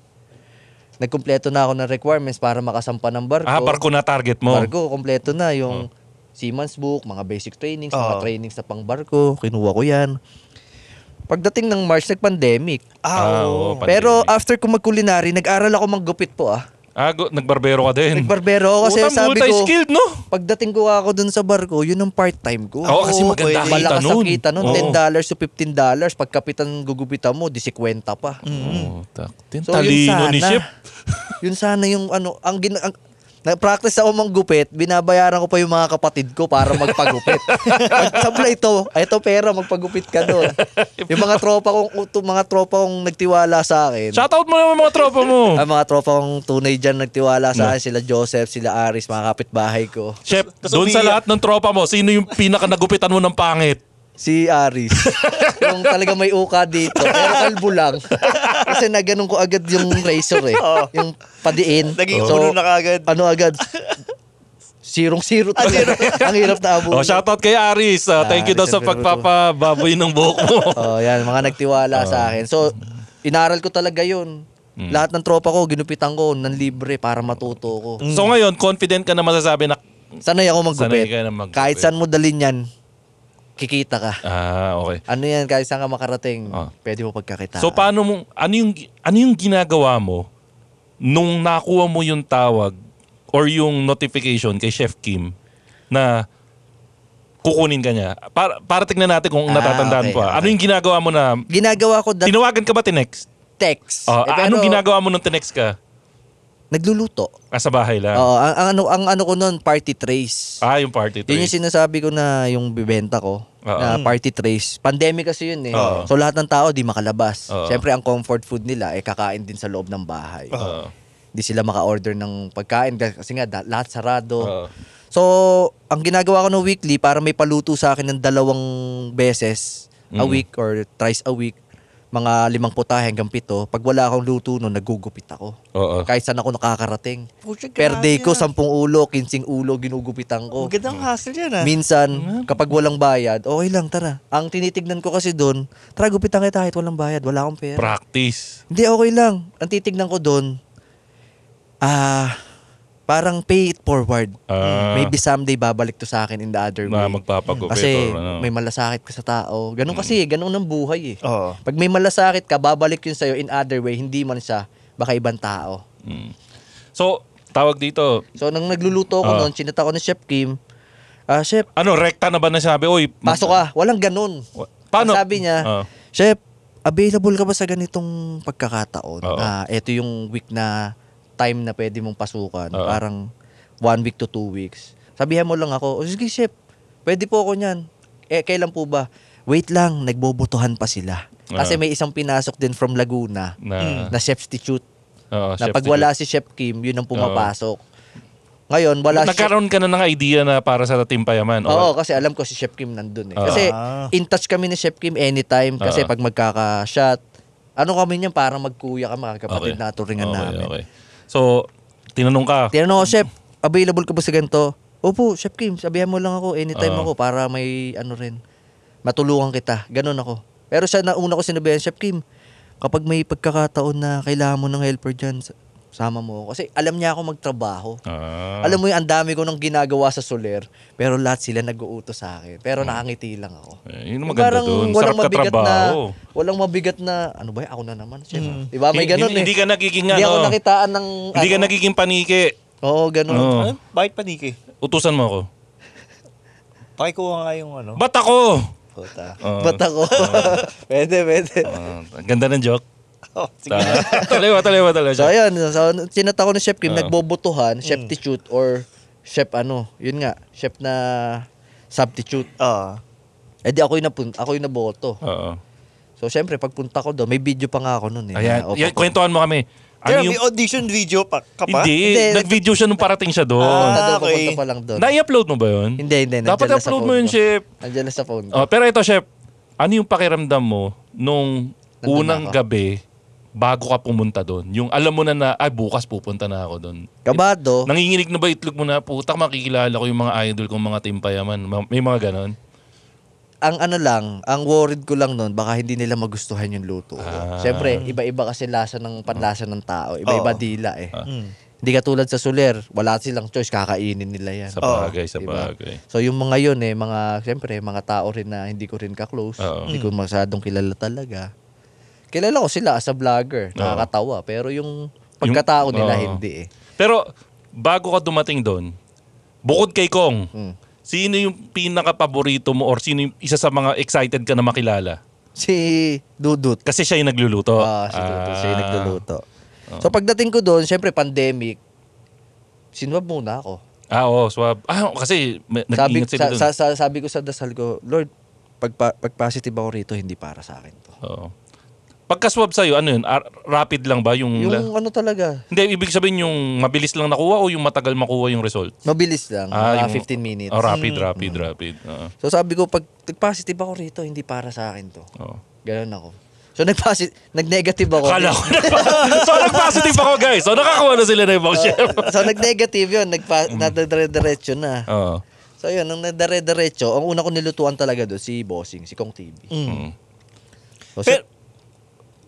nagkumpleto na ako ng requirements para makasampa ng barko. Ah, barko na target mo. Barko, kumpleto na yung oh. seaman's book, mga basic trainings, oh. mga trainings sa pangbarko, kinuha ko yan. Pagdating ng March, nag-pandemic. Ah, oh, oh, pandemic. Pero after ko mag-culinary, nag-aral ako manggupit po ah. Ah, nagbarbero ka din. Nagbarbero ako kasi Utang, sabi ko, skilled no? pagdating ko ako dun sa barko, yun ang part-time ko. Oo, kasi maganda ang kita nun. ang kita nun, $10 to $15. Pag kapitan gugupitan mo, 50 pa. Mm. Oh, tak. So, yun Tintalino ni Ship. yun sana yung ano, ang, gina- ang Nag-practice ako gupit, binabayaran ko pa yung mga kapatid ko para magpagupit. Sabla ito, ito pera, magpagupit ka doon. Yung mga tropa kong, uto, mga tropa kong nagtiwala sa akin. Shoutout mo naman mga tropa mo. Ang mga tropa kong tunay dyan nagtiwala sa akin, sila Joseph, sila Aris, mga kapitbahay ko. Chef, doon sa lahat ng tropa mo, sino yung pinaka nagupitan mo ng pangit? si Aris. yung talaga may uka dito. Pero kalbo lang. Kasi naganon ko agad yung razor eh. Oh. Yung padiin. Naging so, na kagad. Ano agad? Zerong siro to. Ah, Ang hirap na abo. Oh, shoutout kay Aris. Uh, thank you ah, daw sa pagpapababoy ng buhok mo. oh, yan. Mga nagtiwala oh. sa akin. So, inaral ko talaga yun. Mm. Lahat ng tropa ko, ginupitan ko ng libre para matuto ko. Mm. So ngayon, confident ka na masasabi na Sanay ako maggupit. Sanay ka na maggupit. Kahit saan mo dalin yan, kikita ka. Ah, okay. Ano yan, guys, saan ka makarating, Ah. pwede mo pagkakita. So paano mo ano yung ano yung ginagawa mo nung nakuha mo yung tawag or yung notification kay Chef Kim na kukunin ka niya? Para, para tignan natin kung Ah, natatandaan okay, pa. Ano yung ginagawa mo na Ginagawa ko that tinawagan ka ba tinext? text. Oh, Eh, anong pero ginagawa mo nung tinext ka? Nagluluto. Ah, sa bahay lang. Oo, ang, ang, ano, ang ano ko noon, party trays. Ah, yung party Yun yung sinasabi ko na yung bibenta ko. Uh-oh. na mm. party trace. Pandemic kasi yun eh. Uh-oh. So lahat ng tao di makalabas. Uh-oh. Siyempre ang comfort food nila eh kakain din sa loob ng bahay. Uh-oh. Di sila maka-order ng pagkain kasi nga lahat sarado. Uh-oh. So ang ginagawa ko no weekly para may paluto sa akin ng dalawang beses mm. a week or thrice a week mga limang putahe hanggang pito, pag wala akong luto nun, nagugupit ako. Oo. Kahit saan ako nakakarating. Pucha, Per day ko, yan. sampung ulo, kinsing ulo, ginugupitan ko. Ang gandang hassle yan ah. Minsan, kapag walang bayad, okay lang, tara. Ang tinitignan ko kasi doon, tara gupitan kita kahit walang bayad, wala akong pera. Practice. Hindi, okay lang. Ang titignan ko doon, ah, parang pay it forward. Ah. Maybe someday babalik to sa akin in the other way. Na magpapago. Kasi ano. may malasakit ka sa tao. Ganun mm. kasi, ganun ang buhay eh. Oo. Pag may malasakit ka, babalik yun sa'yo in other way, hindi man siya baka ibang tao. Mm. So, tawag dito. So, nang nagluluto ko Ah. noon, chinata ko ni Chef Kim, ah, Chef, Ano, rekta na ba na sabi? Uy, pasok ka. Walang ganun. Wa- Paano? Sabi niya, Ah. Chef, available ka ba sa ganitong pagkakataon? Oo. Na ah, ito yung week na time na pwede mong pasukan, Oo. parang one week to two weeks, sabihan mo lang ako, oh, sige chef, pwede po ako niyan. Eh, kailan po ba? Wait lang, nagbobotohan pa sila. Kasi may isang pinasok din from Laguna na, na hmm. substitute. Oo, na chef pag wala si Chef Kim, yun ang pumapasok. Ngayon, wala si Nagkaroon ka na ng idea na para sa Team Payaman. Oo, Oo, kasi alam ko si Chef Kim nandun eh. Kasi Ah. in touch kami ni Chef Kim anytime kasi Oo. pag magkaka-shot, ano kami niyan, para magkuya ka, mga kapatid Okay. na turingan Okay, namin. okay. So, tinanong ka. Tinanong ko, Chef, available ka ba sa ganito? Opo, Chef Kim, sabihan mo lang ako anytime Ah. ako para may ano rin. Matulungan kita. Ganun ako. Pero siya nauna ko sinabihan, Chef Kim, kapag may pagkakataon na kailangan mo ng helper dyan, sama mo ako. Kasi alam niya ako magtrabaho. Ah. Alam mo yung ang dami ko nang ginagawa sa Soler, pero lahat sila nag-uutos sa akin. Pero ah. nakangiti lang ako. Eh, yun ang eh, maganda parang doon. Sarap ka Na, walang mabigat na, ano ba, ako na naman. Siya, hmm. Diba? May ganun hindi, eh. Hindi ka nagiging ano. Hindi ako ano. nakitaan ng... Hindi ano, ka nagiging panike. Oo, ganun. Oh. Ano? Bakit panike? Utusan mo ako. Pakikuha nga yung ano. Ba't ako? Puta. Uh, Ba't ako? pwede, pwede. Uh, ganda ng joke. Oh, sige. tuloy mo, tuloy mo, tuloy. So, ayun. So, sinata ko ni Chef Kim, uh. nagbobotohan, chef substitute mm. or chef ano, yun nga, chef na substitute. Ah. Uh. Eh di ako yung napunta, ako yung naboto. Oo. So, syempre, pagpunta ko doon, may video pa nga ako noon. Eh, Ayan, na, yan, kwentuhan mo kami. Ano Kaya yung... may audition video pa ka pa? Hindi, hindi nag-video siya nung parating siya doon. Ah, ah okay. pa lang doon. Na-upload mo ba yun? Hindi, hindi. Dapat upload mo yun, Chef. Nandiyan na sa phone Oh, pero ito, Chef, ano yung pakiramdam mo nung Nandun unang gabi bago ka pumunta doon. Yung alam mo na na, ay bukas pupunta na ako doon. Kabado. Nanginginig na ba itlog mo na, putak makikilala ko yung mga idol kong mga timpayaman. May mga ganon. Ang ano lang, ang worried ko lang noon, baka hindi nila magustuhan yung luto ko. Ah. Siyempre, iba-iba kasi lasa ng panlasa ng tao. Iba-iba Oo. dila eh. Ah. Mm. Hindi katulad sa suler, wala silang choice, kakainin nila yan. Sa bagay, sa Diba? bagay. So yung mga yun eh, mga, siyempre, mga tao rin na hindi ko rin ka-close. Oo. Hindi ko hmm. masyadong kilala talaga. Kilala ko sila as a vlogger. Nakakatawa. Pero yung pagkatao nila, Oo. hindi eh. Pero bago ka dumating doon, bukod kay Kong, hmm. sino yung pinaka-paborito mo or sino yung isa sa mga excited ka na makilala? Si Dudut. Kasi siya yung nagluluto. Ah, si Dudut. Siya yung Ah. nagluluto. So pagdating ko doon, syempre pandemic, sinwab muna ako. Ah, oo, swab. Ah, kasi may- Sabi, nag-ingat sila sa, sa, sa- sabi ko sa dasal ko, Lord, pag, pag positive ako rito, hindi para sa akin to. Oo. Pagka-swab sa'yo, ano yun? Ar- rapid lang ba yung... Yung ano talaga, Hindi, ibig sabihin yung mabilis lang nakuha o yung matagal makuha yung result? mabilis lang, Ah, yung, 15 minutes. Oh, rapid, rapid, mm. rapid. Oo. So sabi ko, pag nag-positive ako rito, hindi para sa akin to. Oo. Ganun ako. So nag-positive, nag-negative ako. Kala ko So, nag-positive ako, guys. So, nakakuha na sila na yung voucher. so nag-negative yun, Nag mm. nadadire-diretso na. Oo. So yun, nang nadare-diretso, ang una ko nilutuan talaga doon, si Bossing, si Kong TV. Mm. So, Pero,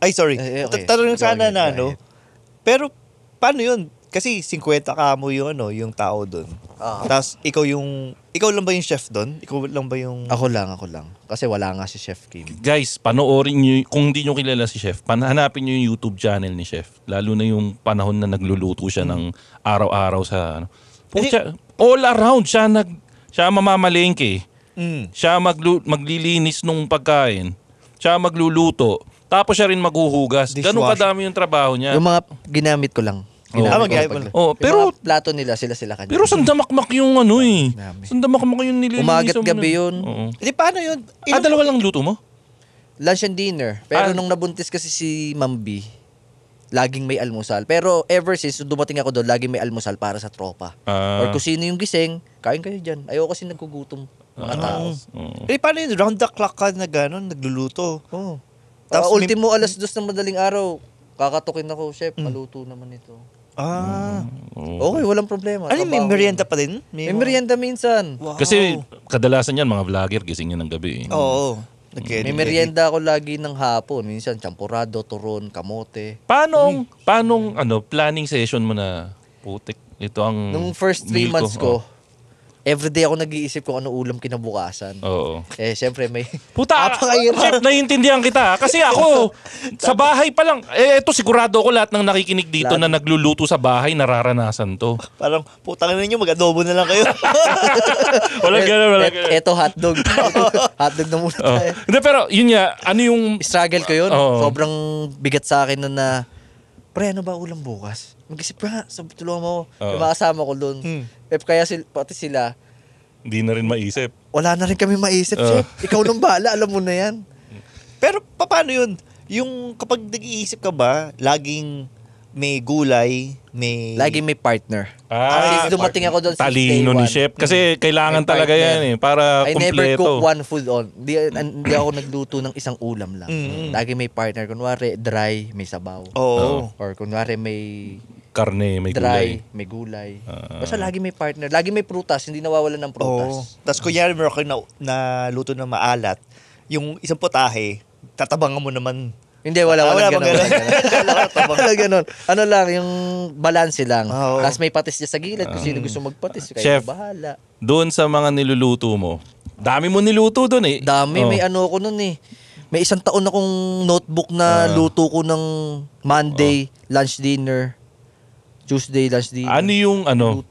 ay, sorry. Eh, eh okay. Tanong sana na, no? Pero, paano yun? Kasi 50 ka mo yung, ano, yung tao doon. Ah. Tapos, ikaw yung... Ikaw lang ba yung chef doon? Ikaw lang ba yung... Ako lang, ako lang. Kasi wala nga si Chef Kim. Guys, panoorin nyo, kung hindi nyo kilala si Chef, panhanapin nyo yung YouTube channel ni Chef. Lalo na yung panahon na nagluluto siya ng araw-araw sa... Ano. Pucha, all around siya nag... Siya mamamalengke. Mm. Siya maglu- maglilinis nung pagkain. Siya magluluto tapos siya rin maghuhugas. Ganun kadami yung trabaho niya. Yung mga ginamit ko lang. Ginamit ko Oh, pero yung mga plato nila sila sila kanya. Pero sandamakmak yung ano eh. Dami. Sandamakmak yung nililinisan Umagat gabi na- yun. Oo. Hindi, paano yun? Ah, dalawa lang luto mo? Lunch and dinner. Pero Ah. nung nabuntis kasi si Mambi, laging may almusal. Pero ever since dumating ako doon, laging may almusal para sa tropa. Ah. Or kung sino yung gising, kain kayo dyan. Ayoko kasi nagkugutom mga ah. tao. Oo. Eh, paano yun? Round the clock ka na gano'n, nagluluto. Oh. Tapos uh, ultimo alas dos ng madaling araw, kakatukin ako, chef, mm. maluto naman ito. Ah. Mm. Okay, walang problema. Ano, may merienda pa rin? May, may merienda minsan. Wow. Kasi kadalasan yan, mga vlogger, gising yan ng gabi. Eh. Oo. Okay, mm. may merienda ako lagi ng hapon. Minsan, champurado, turon, kamote. Paanong, paano, ano, planning session mo na putik? Ito ang Nung first three months ko, ko oh everyday ako nag-iisip kung ano ulam kinabukasan. Oo. Eh, syempre may... Puta, chef, naiintindihan kita. Kasi ako, sa bahay pa lang, eh, ito sigurado ako lahat ng nakikinig dito lahat. na nagluluto sa bahay, nararanasan to. Parang, putang ina nyo, mag-adobo na lang kayo. wala eh, ganun, wala ganun. Ito, hotdog. hotdog na muna oh. tayo. Hindi, pero yun nga, ano yung... Struggle ko yun. Oh. Sobrang bigat sa akin na na, pre, ano ba ulam bukas? Mag-isip ka, tulungan mo. Oh. Yung mga kasama ko doon. Hmm Chef, eh, kaya sil, pati sila, hindi na rin maisip. Wala na rin kami maisip, uh. Ah. Chef. Ikaw nang bala, alam mo na yan. Pero paano yun? Yung kapag nag-iisip ka ba, laging may gulay, may... Laging may partner. Ah, Since dumating partner. ako doon sa Talino ni Chef. Kasi mm-hmm. kailangan talaga yan eh, para I kumpleto. I never cook one food on. Hindi, ako nagluto ng isang ulam lang. Mm. Lagi may partner. Kunwari, dry, may sabaw. Oo. Oh. Or kunwari, may karne, may Dry, gulay. may gulay. Ah. Basta lagi may partner. Lagi may prutas, hindi nawawalan ng prutas. Oo. Tapos kunyari meron kayo na, na luto na maalat, yung isang potahe, tatabangan mo naman. Hindi, wala, wala, wala bang ganun. Wala ganun. Ano lang, yung balance lang. Oo. Tapos may patis niya sa gilid. Kung sino ah. gusto magpatis, kayo Chef. bahala. Doon sa mga niluluto mo, dami mo niluto doon eh. Dami, Oh. may ano ko noon eh. May isang taon akong notebook na ah. luto ko ng Monday, oh. lunch, dinner. Tuesday, last day. Ano yung ano?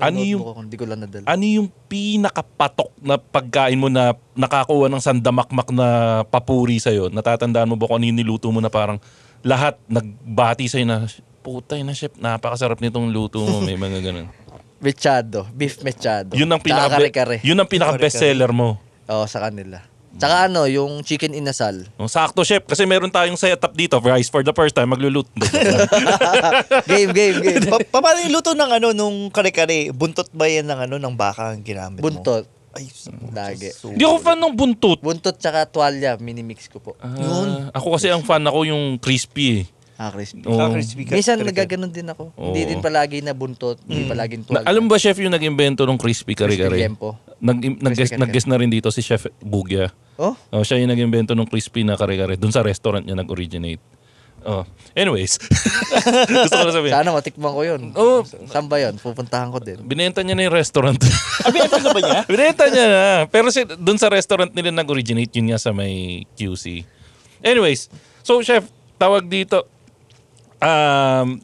Ano yung ko, hindi ko lang nadala. Ano yung pinakapatok na pagkain mo na nakakuha ng sandamakmak na papuri sa iyo? Natatandaan mo ba kung ano yung niluto mo na parang lahat nagbati sa na putay na chef, napakasarap nitong luto mo, may mga ganun. mechado, beef mechado. Yun ang pinaka Tsaka kare yun ang pinaka best seller mo. Oo, sa kanila. Tsaka ano, yung chicken inasal. Oh, sakto, chef. Kasi meron tayong setup dito. Rice for the first time, magluluto. game, game, game. Pa- paano yung luto ng ano, nung kare-kare? Buntot ba yan ng ano, ng baka ang ginamit mo? Buntot. Ay, Lagi. Hindi ako fan ng buntot. Buntot tsaka tuwalya, minimix ko po. Ah, Yun. Ako kasi ang fan ako yung crispy eh. Ah, crispy. Oh. Ah, Sa crispy ka- Minsan nagaganon din ako. Oo. Hindi din palagi na buntot, hindi mm. palaging tuwalya. Na, alam ba, chef, yung nag-invento ng crispy Crispy kare-kare? liempo. Nag, nag-guest, nag-guest na rin dito si Chef Bugya. Oh? oh siya yung nag-invento ng crispy na kare-kare. Doon sa restaurant niya nag-originate. Oh. Anyways. gusto ko na sabihin. Sana matikman ko yun. Oh. Saan ba yun? Pupuntahan ko din. Binenta niya na yung restaurant. ah, binenta na ba niya? binenta niya na. Pero si, dun sa restaurant nila nag-originate yun nga sa may QC. Anyways. So, chef, tawag dito. Um,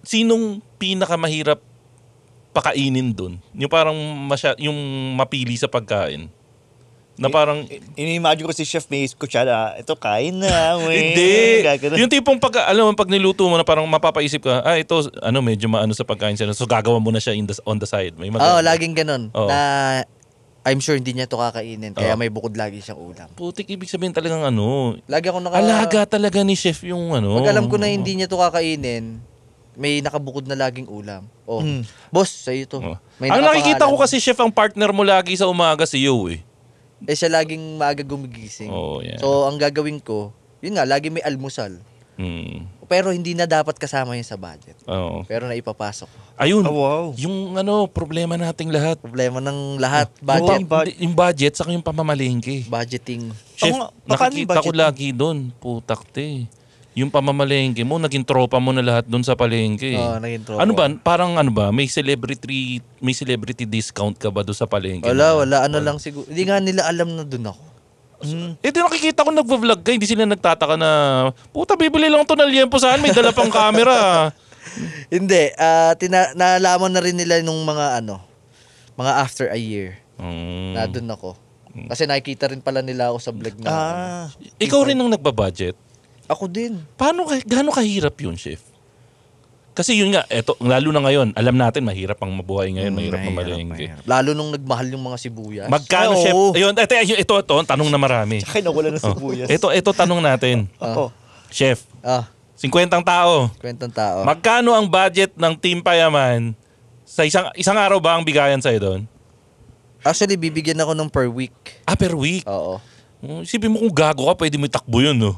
sinong pinakamahirap pakainin dun. Yung parang masya, yung mapili sa pagkain. Na parang... I- Ini-imagine ko si chef may kutsara, ito kain na, we. Hindi. Yung tipong pag, alam mo, pag niluto mo na parang mapapaisip ka, ah, ito, ano, medyo maano sa pagkain siya. So gagawa mo na siya in the, on the side. May Oo, oh, laging ganun. Oh. Na I'm sure hindi niya to kakainin, kaya oh. may bukod lagi siyang ulam. Putik, ibig sabihin talagang ano. Lagi ako naka... Alaga talaga ni chef yung ano. Pag alam ko na hindi niya to kakainin, may nakabukod na laging ulam. Oh. Mm. Boss, sa iyo to. Oh. May ang nakikita ko kasi chef ang partner mo lagi sa umaga si Yo eh. Eh siya laging maaga gumigising. Oh, yeah. So ang gagawin ko, yun nga, lagi may almusal. Mm. Pero hindi na dapat kasama yun sa budget. Oh. Pero naipapasok. Ayun. Oh, wow. Yung ano, problema nating lahat. Problema ng lahat. Budget. Oh, budget, yung budget saka yung pamamalingke. Budgeting. Chef, oh, nakikita ko lagi doon. Putak te yung pamamalengke mo, naging tropa mo na lahat doon sa palengke. eh. Oo, naging tropa. Ano ba, parang ano ba, may celebrity, may celebrity discount ka ba doon sa palengke? Wala, wala. Ano lang siguro. Hindi nga nila alam na doon ako. Hmm. Eh di nakikita ko nagvo-vlog ka, hindi sila nagtataka na, puta bibili lang to ng liempo saan, may dala pang camera. Hindi. ah tina- nalaman na rin nila nung mga ano, mga after a year. Mm. Na doon ako. Kasi nakikita rin pala nila ako sa vlog na. Ah. ano. Ikaw rin ang nagba-budget? Ako din. Paano, gaano kahirap yun, chef? Kasi yun nga, eto, lalo na ngayon, alam natin, mahirap ang mabuhay ngayon, mm, mahirap ang malengke. Lalo nung nagmahal yung mga sibuyas. Magkano, Ay, chef? Ayun, eh, ito, ito, ito, tanong na marami. Tsaka nawala ng oh. sibuyas. Oh. Ito, ito, tanong natin. Ah. oh. Chef, ah. 50 tao. 50 tao. Magkano ang budget ng Team Payaman sa isang isang araw ba ang bigayan sa'yo doon? Actually, bibigyan ako ng per week. Ah, per week? Oo. Hmm, isipin mo kung gago ka, pwede mo itakbo yun, no?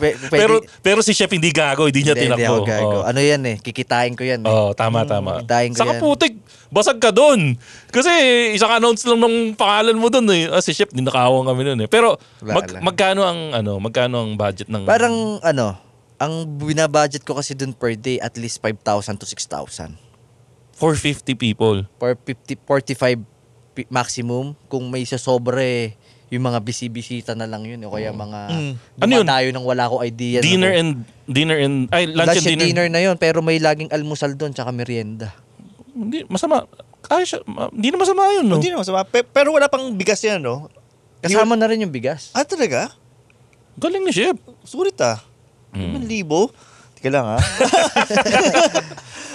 pwede, pero, pero si Chef hindi gago, hindi niya hindi, tinakbo. Hindi gago. Oh. Ano yan eh, kikitain ko yan. Eh. Oh, tama, hmm, tama. Kikitain ko Saka yan. putik, basag ka doon. Kasi isang announce lang ng pangalan mo doon eh. Ah, si Chef, ninakawang kami noon eh. Pero mag, magkano ang ano, magkano ang budget ng... Parang ano, ang binabudget ko kasi doon per day at least 5,000 to 6,000. 450 people? For 50, 45 maximum. Kung may sa sobre yung mga bisibisita na lang yun o kaya mm. mga mm. ano yun? tayo nang wala ko idea. Dinner na and dinner and ay lunch, lunch and dinner. dinner na yun pero may laging almusal doon tsaka merienda. Hindi masama. Ay, siya, hindi na masama yun, no? Hindi na masama. Pe, pero wala pang bigas yan, no? Kasama na rin yung bigas. Ah, talaga? Galing ni Shep. Sulit ah. Mm. libo. Teka lang ha. Ah.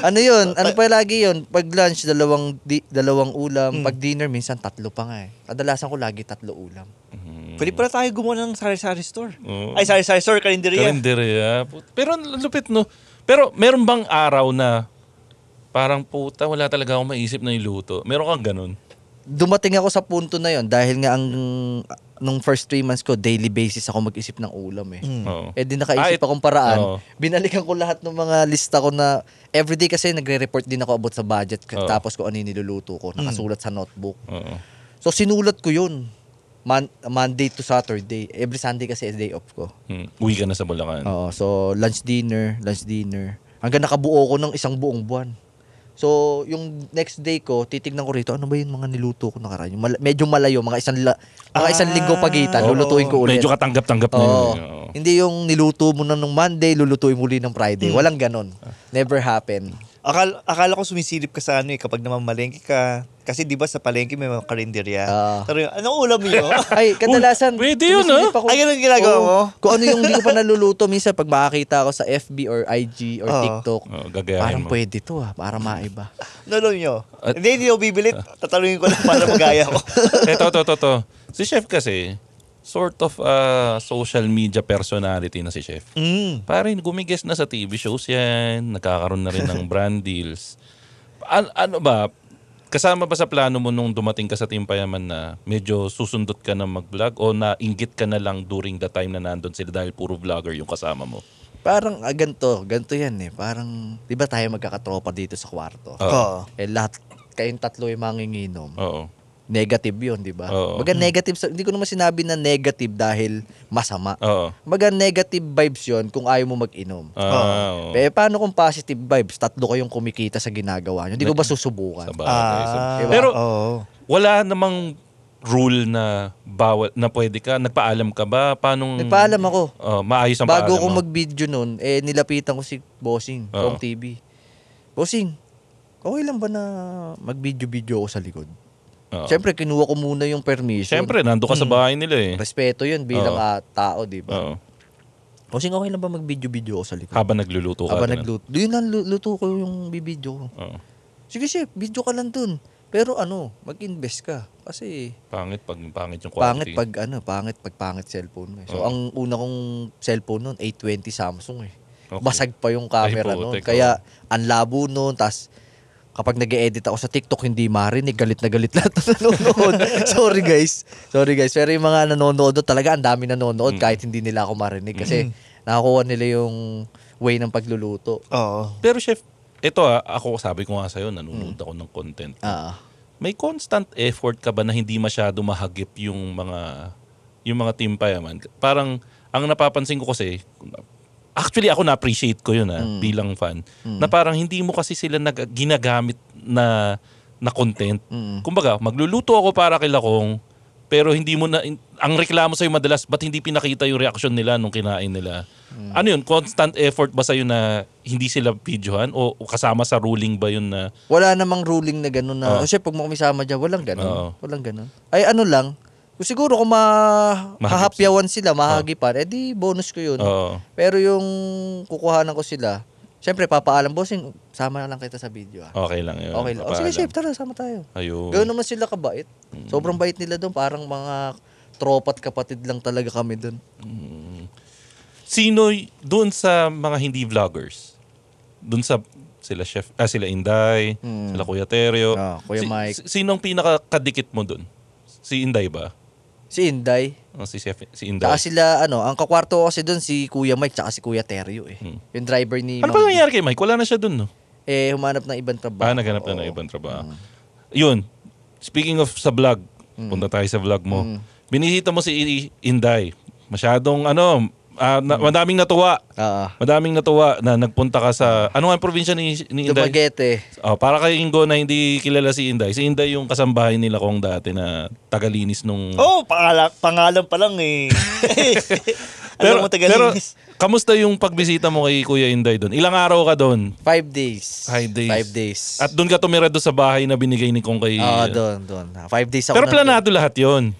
ano yun? Ano pa lagi yun? Pag lunch, dalawang, di, dalawang ulam. Hmm. Pag dinner, minsan tatlo pa nga eh. Kadalasan ko lagi tatlo ulam. Hmm. Pwede pala tayo gumawa ng sari-sari store. Oo. Ay, sari-sari store, karinderya. Karinderya. Put- Pero ang lupit no. Pero meron bang araw na parang puta, wala talaga akong maisip na iluto. Meron kang ganun dumating ako sa punto na yon dahil nga ang nung first three months ko, daily basis ako mag-isip ng ulam eh. Mm. Oh. Eh di nakaisip ah, akong paraan. Oh. Binalikan ko lahat ng mga lista ko na everyday kasi nagre-report din ako about sa budget oh. tapos ko ano yung niluluto ko. Mm. Nakasulat mm. sa notebook. Oh. So sinulat ko yun. Man- Monday to Saturday. Every Sunday kasi is day off ko. Mm. Uwi ka na sa Bulacan. Oo. So lunch dinner, lunch dinner. Hanggang nakabuo ko ng isang buong buwan. So, yung next day ko, titignan ko rito, ano ba yung mga niluto ko nakaraan? Yung mal- medyo malayo, mga isang, la- mga isang ah. linggo pagitan, oh, lulutuin ko ulit. Medyo katanggap-tanggap na yun. Eh. Hindi yung niluto mo na nung Monday, lulutuin muli ulit ng Friday. Hmm. Walang ganon. Never happen. Akala, akala ko sumisilip ka sa ano eh, kapag namamalengke ka, kasi di ba sa palengke may mga karinderya. Uh, Pero yung, anong ulam niyo? Ay, kadalasan. Pwede yun, no? Ako, ah. Ay, ganun ginagawa oh, mo? Kung ano yung hindi ko pa naluluto, minsan pag makakita ako sa FB or IG or oh. TikTok, oh, parang mo. pwede to ah, para maiba. Nalong ano nyo. At, hindi, hindi ako bibilit. Tatanungin ko lang para magaya ko. Ito, to, to, to. Si Chef kasi, sort of uh, social media personality na si Chef. Mm. Parang gumigas na sa TV shows yan, nagkakaroon na rin ng brand deals. An- ano ba, Kasama ba sa plano mo nung dumating ka sa Team Payaman na medyo susundot ka na mag-vlog o nainggit ka na lang during the time na nandun sila dahil puro vlogger yung kasama mo? Parang ah, ganito, ganito yan eh. Parang, di ba tayo magkakatropa dito sa kwarto? Oo. Eh lahat, kayong tatlo ay manginginom. Oo negative yun, di ba? Baga hmm. negative, hindi ko naman sinabi na negative dahil masama. Oo. Baga negative vibes yun kung ayaw mo mag-inom. Ah, oo. Pero eh, paano kung positive vibes, tatlo kayong kumikita sa ginagawa niyo. hindi ko ba susubukan? Sa bagay. Ah, diba? Pero Oo. wala namang rule na bawal na pwede ka. Nagpaalam ka ba? Paano Nagpaalam ako. Oh, maayos ang Bago ko mag-video noon eh nilapitan ko si Bossing Oo. from TV. Bossing, okay lang ba na mag-video-video ako sa likod? Oo. Siyempre, kinuha ko muna yung permission. Siyempre, nando ka sa mm. bahay nila eh. Respeto yun bilang Oo. ah, tao, di ba? O Kasi okay lang ba mag-video-video ako sa likod? Habang nagluluto ka. Habang ganun. nagluto. Doon lang luto ko yung bibidyo ko. Oo. Sige chef, video ka lang dun. Pero ano, mag-invest ka. Kasi Pangit pag pangit yung quality. pangit pag ano, pangit pag pangit cellphone mo. eh. So Oo. ang una kong cellphone noon, 820 Samsung eh. Okay. Basag pa yung camera noon. Kaya ang labo noon, tas kapag nag edit ako sa TikTok, hindi marinig. Galit na galit lahat na nanonood. Sorry guys. Sorry guys. Pero yung mga nanonood talaga ang dami nanonood mm. kahit hindi nila ako marinig. Kasi mm. nakakuha nila yung way ng pagluluto. Oo. Pero chef, ito ah, ako sabi ko nga sa'yo, nanonood mm. ako ng content. Ah. May constant effort ka ba na hindi masyado mahagip yung mga yung mga team payaman? Parang ang napapansin ko kasi, actually ako na-appreciate ko yun ah, mm. bilang fan. Mm. Na parang hindi mo kasi sila nag- ginagamit na na content. Mm. Kumbaga, magluluto ako para kay Lakong, pero hindi mo na ang reklamo sa madalas but hindi pinakita yung reaction nila nung kinain nila. Mm. Ano yun, constant effort ba sa yun na hindi sila videohan o, o kasama sa ruling ba yun na Wala namang ruling na gano'n na. Uh, oh. Kasi pag mo kumisama diyan, walang gano'n. Uh, walang gano'n. Ay ano lang, kung siguro kung ma- mahahapyawan sila, mahagipan, oh. edi bonus ko yun. Oh. Pero yung kukuhanan ko sila, Siyempre, papaalam, bossing, sama na lang kita sa video. Ah. Okay lang yun. Okay lang. O, oh, sige, chef, tara, sama tayo. Ayun. Ganoon naman sila kabait. Mm. Sobrang bait nila doon. Parang mga tropa't kapatid lang talaga kami doon. Mm. Sino doon sa mga hindi vloggers? Doon sa sila chef, ah, sila Inday, mm. sila Kuya Teryo. Ah, Kuya si, Mike. Sinong pinakakadikit mo doon? Si Inday ba? Si Inday. Oh, si, Chef, si Inday. Saka sila, ano, ang kakwarto ko kasi doon si Kuya Mike tsaka si Kuya Terryo eh. Hmm. Yung driver ni Ano Ma'am nangyari kay Mike? Wala na siya doon, no? Eh, humanap ng ibang trabaho. Ah, naghanap na ng ibang trabaho. Hmm. Yun. Speaking of sa vlog, hmm. punta tayo sa vlog mo. Hmm. Binisita mo si Inday. Masyadong ano, uh, na, mm-hmm. madaming natuwa. Oo. Madaming natuwa na nagpunta ka sa ano ang probinsya ni, ni Inday? Dumaguete. Oh, para kay Ingo na hindi kilala si Inday. Si Inday yung kasambahay nila kong dati na tagalinis nung Oh, pangalan, pangalan pa lang eh. Alam mo tagalinis. Pero, kamusta yung pagbisita mo kay Kuya Inday doon? Ilang araw ka doon? Five days. Five days. Five days. At doon ka tumira doon sa bahay na binigay ni Kong kay... Oo, doon, doon. Five days ako. Pero planado lahat yon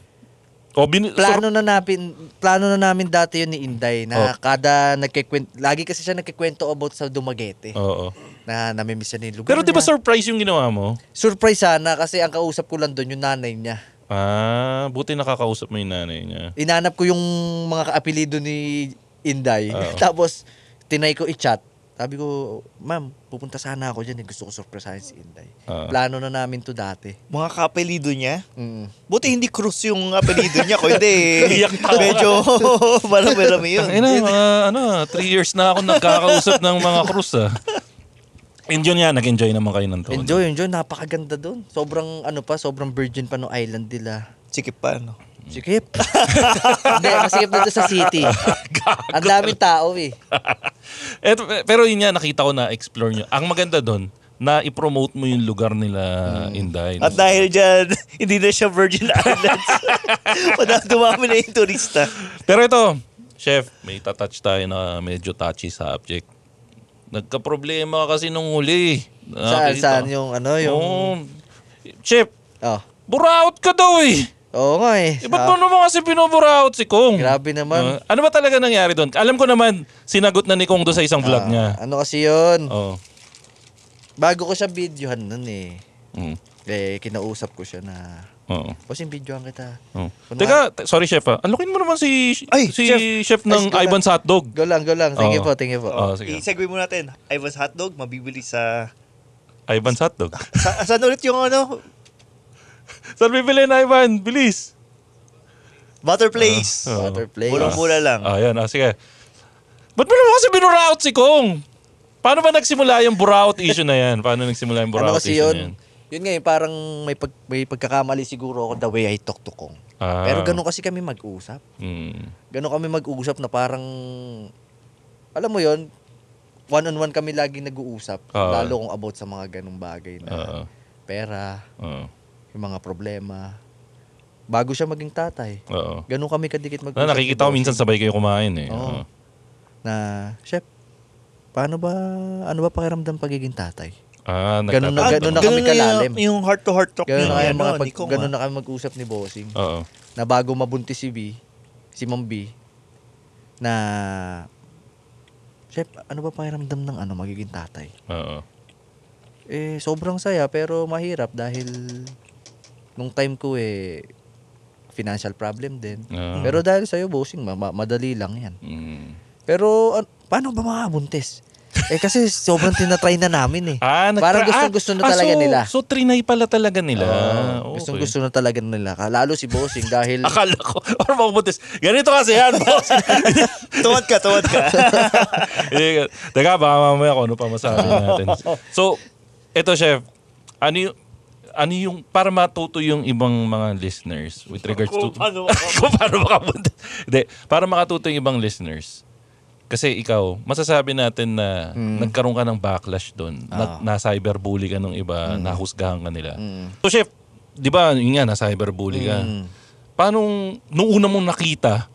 o bin, plano na namin plano na namin dati 'yun ni Inday na oh. kada nagkikwento lagi kasi siya nagkikwento about sa Dumaguete. Oo. Oh, oh. Na namimiss niya yung lugar. Pero 'di ba surprise yung ginawa mo? Surprise sana ah, kasi ang kausap ko lang doon yung nanay niya. Ah, buti nakakausap mo yung nanay niya. Inanap ko yung mga kaapelido ni Inday. Oh. Tapos tinay ko i-chat sabi ko, ma'am, pupunta sana ako dyan. Eh. Gusto ko surprise si Inday. Uh. Plano na namin to dati. Mga kapelido niya? Mm. Buti hindi Cruz yung apelido niya. Kung hindi, medyo marami-marami yun. Ina, mga, ano, three years na ako nagkakausap ng mga Cruz. Ah. Enjoy niya, nag-enjoy naman kayo ng todo. Enjoy, enjoy. Napakaganda doon. Sobrang, ano pa, sobrang virgin pa no island nila. Sikip pa, no? Si Kip. Hindi, masikip dito sa city. Ang daming tao eh. Eto, pero yun nga, nakita ko na explore nyo. Ang maganda doon, na i-promote mo yung lugar nila hmm. in Dine. At dahil dyan, hindi na siya Virgin Islands. Madami dumami na yung turista. Pero ito, Chef, may tatouch tayo na medyo touchy subject. Nagka-problema kasi nung huli. Saan, saan yung ano? Yung... Oh, chef, oh. buraot ka daw eh. Oo nga eh. eh ba't mo naman kasi pinubura out si Kong? Grabe naman. Ah, ano ba talaga nangyari doon? Alam ko naman, sinagot na ni Kong doon sa isang vlog Ah, niya. ano kasi yun? Oo. Bago ko siya videohan nun eh. Mm. Eh, kinausap ko siya na, Oo. Kasi yung videohan kita. Oo. Teka, sorry chef ah. Anukin mo naman si Ay, si chef, ng Ay, sige Ivan's Hotdog. Go lang, go lang. Thank you Oo. po, thank you po. Oo, sige. I-segue mo natin. I hotdog, mabibili sa... Ivan's Hotdog. sa saan ulit yung ano? Saan bibili na, Ivan? Bilis! Butter ah, place. Uh, uh, Butter place. Bulong-bula lang. Ah, yan. Ah, sige. Ba't mo naman kasi binuraut si Kong? Paano ba nagsimula yung buraut issue na yan? Paano nagsimula yung buraut ano issue yun? na yan? Yun nga, parang may, pag, may pagkakamali siguro ako the way I talk to Kong. Ah. Pero ganun kasi kami mag-usap. Mm. Ganun kami mag-usap na parang, alam mo yon one-on-one kami lagi nag-uusap. Uh, lalo kung about sa mga ganung bagay na uh, pera, uh, yung mga problema. Bago siya maging tatay. Oo. Ganun kami kadikit mag Na, nakikita ko minsan sabay kayo kumain eh. Oo. Oo. Na, chef, paano ba, ano ba pakiramdam pagiging tatay? Ah, Ganun na, ganun na kami kalalim. Yung, yung heart-to-heart talk Ganun na kaya mga pag, ganun na kami mag-usap ni Bossing. Oo. Na bago mabuntis si B, si Ma'am B, na, chef, ano ba pakiramdam ng ano, magiging tatay? Oo. Eh, sobrang saya pero mahirap dahil nung time ko eh, financial problem din. Uh. Pero dahil sa iyo bossing, ma- madali lang yan. Mm. Pero an- paano ba makabuntis? eh kasi sobrang tinatry na namin eh. Ah, nag- Parang ah, gusto gusto ah, na talaga ah, so, nila. So trinay pala talaga nila. Uh, okay. Gusto gusto na talaga nila. Lalo si Bossing dahil... Akala ko, or mabutis. Ganito kasi yan, boss. tuwad ka, tuwad ka. Teka, baka mamaya kung ano pa masabi natin. So, eto chef, ano yung, ano yung, para matuto yung ibang mga listeners with regards to... Kung paano Kung makapunta. Hindi, para makatuto yung ibang listeners. Kasi ikaw, masasabi natin na mm. nagkaroon ka ng backlash doon. Ah. Na, na-cyberbully ka ng iba, mm. nahusgahan ka nila. Mm. So, Chef, di ba, yun nga, na-cyberbully mm. ka. Hmm. Paano, nung una mong nakita,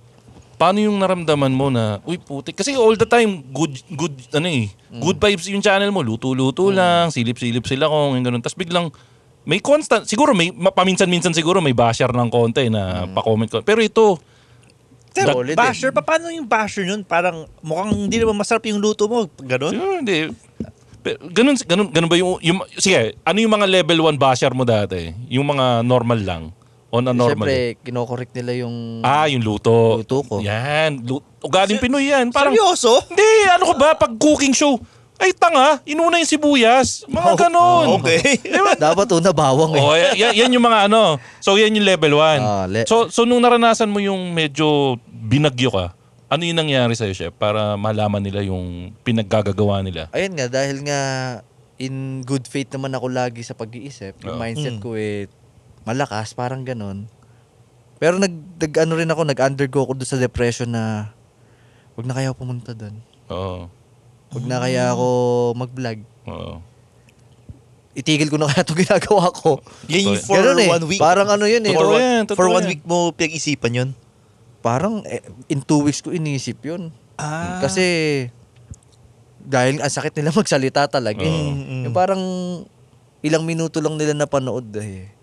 paano yung naramdaman mo na, uy puti kasi all the time, good, good, ano eh, mm. good vibes yung channel mo, luto-luto mm. lang, silip-silip sila kong, yung ganun. Tapos biglang, may constant, siguro may, paminsan-minsan siguro may basher ng konti na hmm. pa-comment ko. Pero ito, pero ulit eh. basher, eh. pa, paano yung basher nun? Parang mukhang hindi naman masarap yung luto mo. Ganun? Siguro hindi. Pero, ganun, ganun, ganun ba yung, yung, sige, ano yung mga level 1 basher mo dati? Yung mga normal lang? On a normal. Siyempre, kinokorrect nila yung... Ah, yung luto. Luto ko. Yan. Luto. Ugaling Pinoy yan. Parang, Seryoso? Hindi, ano ko ba? Pag cooking show, ay tanga, inuna yung sibuyas. Mga oh, ganon. Okay. diba? Dapat una bawang eh. Oh, yan, yan yung mga ano. So yan yung level 1. Ah, le- so, so nung naranasan mo yung medyo binagyo ka, ano yung nangyari sa'yo, Chef? Para malaman nila yung pinaggagawa nila. Ayun nga, dahil nga in good faith naman ako lagi sa pag-iisip. Yung oh. mindset mm. ko eh, malakas, parang ganon. Pero nag, nag ano rin ako, nag-undergo ako doon sa depression na wag na kaya pumunta doon. Oo. Oh. Huwag na kaya ako mag-vlog. Oo. Itigil ko na kaya itong ginagawa ko. Yan yung for Ganun eh. week. Parang ano yun eh. Totoo For, yan, for one week mo pinag-isipan yun? Parang eh, in two weeks ko inisip yun. Ah. Kasi dahil ang sakit nila magsalita talaga. eh. Oo. Mm, mm. Yung parang ilang minuto lang nila napanood eh.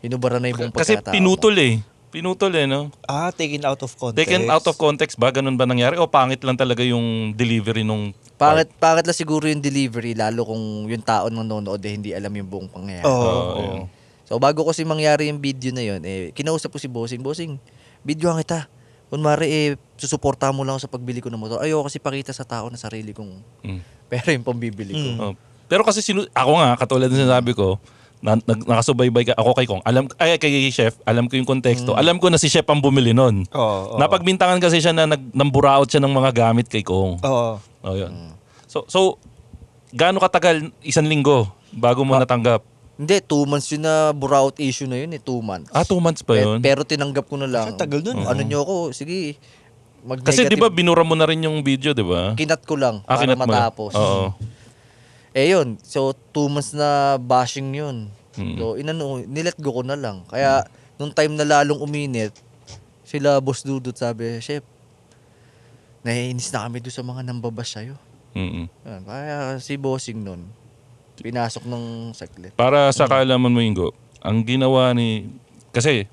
Inubara na yung buong Kasi pinutol eh. Pinutol eh, no? Ah, taken out of context. Taken out of context ba? Ganun ba nangyari? O pangit lang talaga yung delivery nung Pangit, pangit lang siguro yung delivery, lalo kung yung tao nang nanonood eh, hindi alam yung buong pangyayari. Oo. Oh. Oo, So bago kasi mangyari yung video na yun, eh, kinausap ko si Bossing, Bossing, video ang kita. Kunwari, eh, susuporta mo lang sa pagbili ko ng motor. Ayoko kasi pakita sa tao na sarili kong Mm. pera yung pambibili ko. Mm. Oh. Pero kasi sinu- ako nga, katulad ng sinabi ko, na, nag- nakasubaybay ka, ako kay Kong, alam, ay, kay Chef, alam ko yung konteksto. Mm. Alam ko na si Chef ang bumili noon. Oo, oo. Napagbintangan kasi siya na nag, out siya ng mga gamit kay Kong. Oo. Oh, yun. Mm. So, so gaano katagal isang linggo bago mo ah, natanggap? Hindi, two months yun na burout issue na yun eh, two months. Ah, two months pa yun? Eh, pero tinanggap ko na lang. Kasi tagal nun. Uh-huh. Ano nyo ako, sige, Kasi di ba binura mo na rin yung video, di ba? Kinat ko lang ah, para matapos. Mo. Oo. Eh yun, so two months na bashing yun. Mm. So inano, nilet go ko na lang. Kaya mm. nung time na lalong uminit, sila boss dudot sabi, Chef, naiinis na kami doon sa mga nambabas sa'yo. Mm-mm. Yan, kaya si bossing noon, pinasok ng saklit. Para sa kaalaman mo, Ingo, ang ginawa ni... Kasi,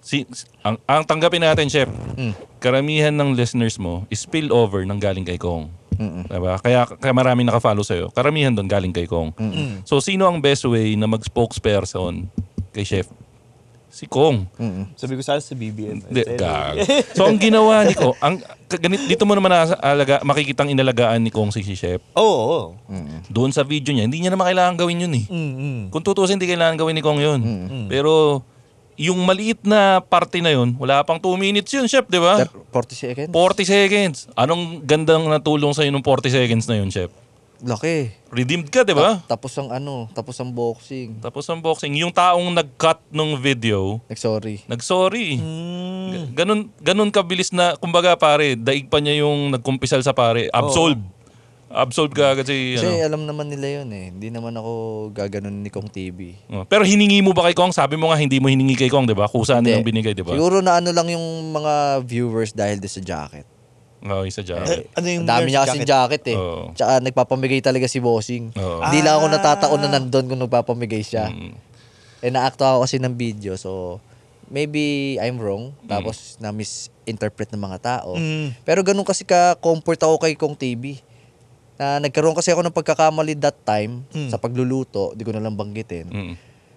si, ang, ang tanggapin natin, Chef, mm. karamihan ng listeners mo is spillover ng galing kay Kong. mm Diba? Kaya, kaya marami nakafollow sa'yo. Karamihan doon galing kay Kong. Mm-mm. So, sino ang best way na mag-spokesperson kay Chef? si Kong. Mm-hmm. Sabi ko sana si BBM. De, so ang ginawa ni Kong, ang, ganit, dito mo naman alaga, ang inalagaan ni Kong si, si Chef. Oo. Oh, oh. mm-hmm. Doon sa video niya, hindi niya naman kailangan gawin yun eh. Mm-hmm. Kung tutusin, hindi kailangan gawin ni Kong yun. Mm-hmm. Pero yung maliit na parte na yun, wala pang 2 minutes yun, Chef, di ba? 40 seconds. 40 seconds. Anong gandang natulong sa sa'yo ng 40 seconds na yun, Chef? Laki. Redeemed ka, di ba? Ta- tapos ang ano, tapos ang boxing. Tapos ang boxing. Yung taong nag-cut ng video, Nag-sorry. nag-sorry. Hmm. Ga- Ganun, ganun kabilis na, kumbaga pare, daig pa niya yung nagkumpisal sa pare. Absolved. Absolved ka kasi, Kasi ano. alam naman nila yun eh. Hindi naman ako gaganon ni Kong TV. Oh, pero hiningi mo ba kay Kong? Sabi mo nga hindi mo hiningi kay Kong, di ba? Kusa na yung binigay, di ba? Siguro na ano lang yung mga viewers dahil sa jacket. Oo, isa eh, jacket. ano yung dami niya kasing jacket eh. Oo. Tsaka nagpapamigay talaga si Bossing. Oo. Hindi lang ako ah. natataon na nandun kung nagpapamigay siya. Mm. Eh na-acto ako kasi ng video so maybe I'm wrong mm. tapos na misinterpret ng mga tao. Mm. Pero ganun kasi ka comfort ako kay Kong TV. Na nagkaroon kasi ako ng pagkakamali that time Mm. sa pagluluto, di ko na lang banggitin. Mm.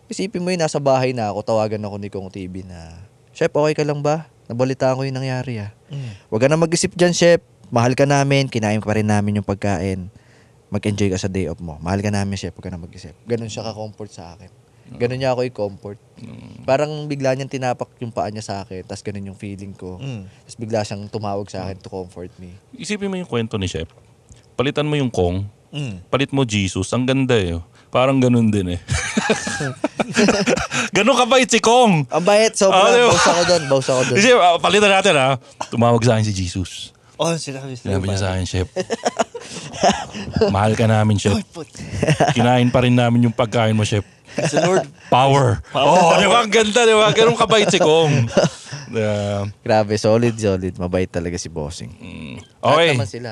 Isipin mo yun, nasa bahay na ako, tawagan ako ni Kong TV na, Chef, okay ka lang ba? Nabalita ko yung nangyari ah. Mm. Huwag ka na mag-isip dyan, chef. Mahal ka namin. Kinain pa rin namin yung pagkain. Mag-enjoy ka sa day off mo. Mahal ka namin, chef. Huwag ka na mag-isip. Ganun siya ka-comfort sa akin. Mm. Ganun niya ako i-comfort. Mm. Parang bigla niyang tinapak yung paa niya sa akin, tapos ganun yung feeling ko. Mm. Tapos bigla siyang tumawag sa akin to comfort me. Isipin mo yung kwento ni Chef. Palitan mo yung Kong, mm. palit mo Jesus, ang ganda eh. Parang ganun din eh. ganun ka bait si Kong. Ang bait, sobra. Ah, diba? Bawsa ako doon, bawsa ko doon. Kasi uh, palitan natin ha. Ah. Tumawag sa akin si Jesus. Oh, sinabi, sinabi niya sa akin, Chef. Mahal ka namin, Chef. Kinain pa rin namin yung pagkain mo, Chef. It's the Lord. Power. Power. Oh, di ba? Ang ganda, di ba? Ganun kabait si Kong. Uh, Grabe, solid, solid. Mabait talaga si Bossing. Mm. Okay. Kahit naman sila.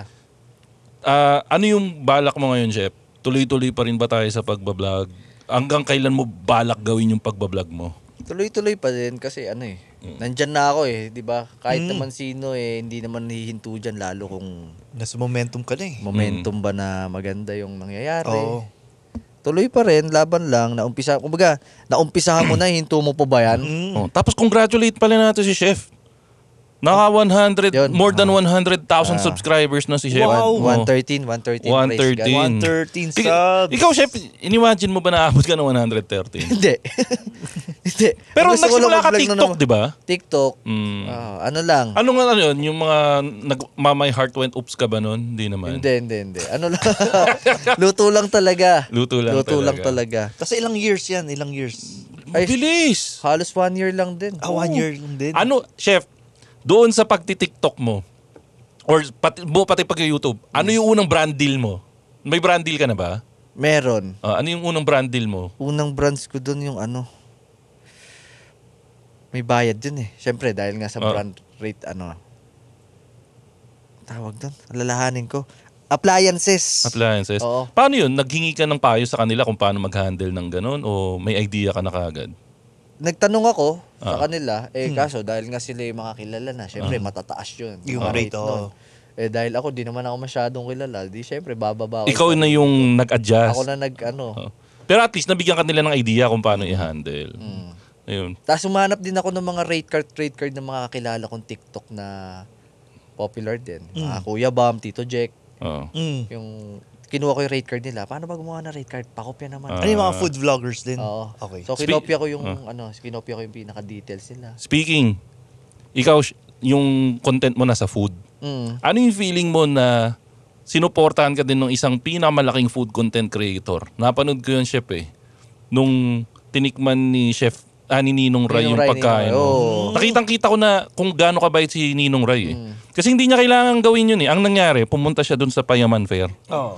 Uh, ano yung balak mo ngayon, Chef? Tuloy-tuloy pa rin ba tayo sa pagbablog? Hanggang kailan mo balak gawin yung pagbablog mo? Tuloy-tuloy pa din kasi ano eh. Mm. Nandyan na ako eh, 'di ba? Kahit mm. naman sino eh hindi naman hihinto diyan lalo kung nasa momentum ka na eh. Momentum mm. ba na maganda yung nangyayari? Oo. Tuloy pa rin, laban lang, na naumpisa. Kumbaga, naumpisahan mo na, hinto mo pa ba yan? Mm. Oh, tapos congratulate pala natin si Chef. Naka 100, Yun. more than 100,000 ah. ah. subscribers na si Chef. Wow. 113, 113. praise 113. 113 Ik- subs. Ikaw, Chef, inimagine mo ba naabot ka ng 113? Hindi. Hindi. Pero Gusto lang nagsimula ka TikTok, di ba? TikTok. Mm. Ah, ano lang. Ano nga ano yun? Yung mga nag, ma, my heart went oops ka ba nun? Hindi naman. Hindi, hindi, hindi. Ano lang. Luto lang talaga. Luto lang Luto lang talaga. Kasi ilang years yan, ilang years. Ay, Bilis! Halos one year lang din. Ah, one year lang din. Ano, chef, doon sa pagti-TikTok mo or pati, mo pati pag-YouTube, ano yung unang brand deal mo? May brand deal ka na ba? Meron. Ah, ano yung unang brand deal mo? Unang brands ko doon yung ano. May bayad din eh. Siyempre, dahil nga sa Ah. brand rate, ano. Tawag doon. Lalahanin ko. Appliances. Appliances. Oo. Paano yun? Naghingi ka ng payo sa kanila kung paano mag-handle ng ganun o may idea ka na kagad? nagtanong ako sa ah. kanila, eh hmm. kaso dahil nga sila yung mga kilala na, syempre ah. matataas yun. Yung rate, nun. Eh dahil ako, di naman ako masyadong kilala, di syempre bababa ako. Ikaw na yung nag-adjust. Ako na nag, ano. Oh. Pero at least nabigyan ka nila ng idea kung paano i-handle. Hmm. Ayun. Tapos humanap din ako ng mga rate card, rate card ng mga kakilala kong TikTok na popular din. Mga hmm. Kuya Bam, Tito Jack, Oo. Mm. yung kinuha ko yung rate card nila. Paano ba gumawa ng rate card? Pakopya naman. Uh, ano yung mga food vloggers din? Oo. Okay. So, kinopya ko yung, uh, ano, kinopya ko yung pinaka-details nila. Speaking, ikaw, yung content mo na sa food. Mm. Ano yung feeling mo na sinuportahan ka din ng isang pinakamalaking food content creator? Napanood ko yun, Chef, eh. Nung tinikman ni Chef ah, ni Ninong Ray Ninong yung Ray, pagkain. Ninong oh. Nakitang-kita ko na kung gaano kabait si Ninong Ray. Eh. Mm. Kasi hindi niya kailangan gawin yun eh. Ang nangyari, pumunta siya dun sa Payaman Fair. Oo.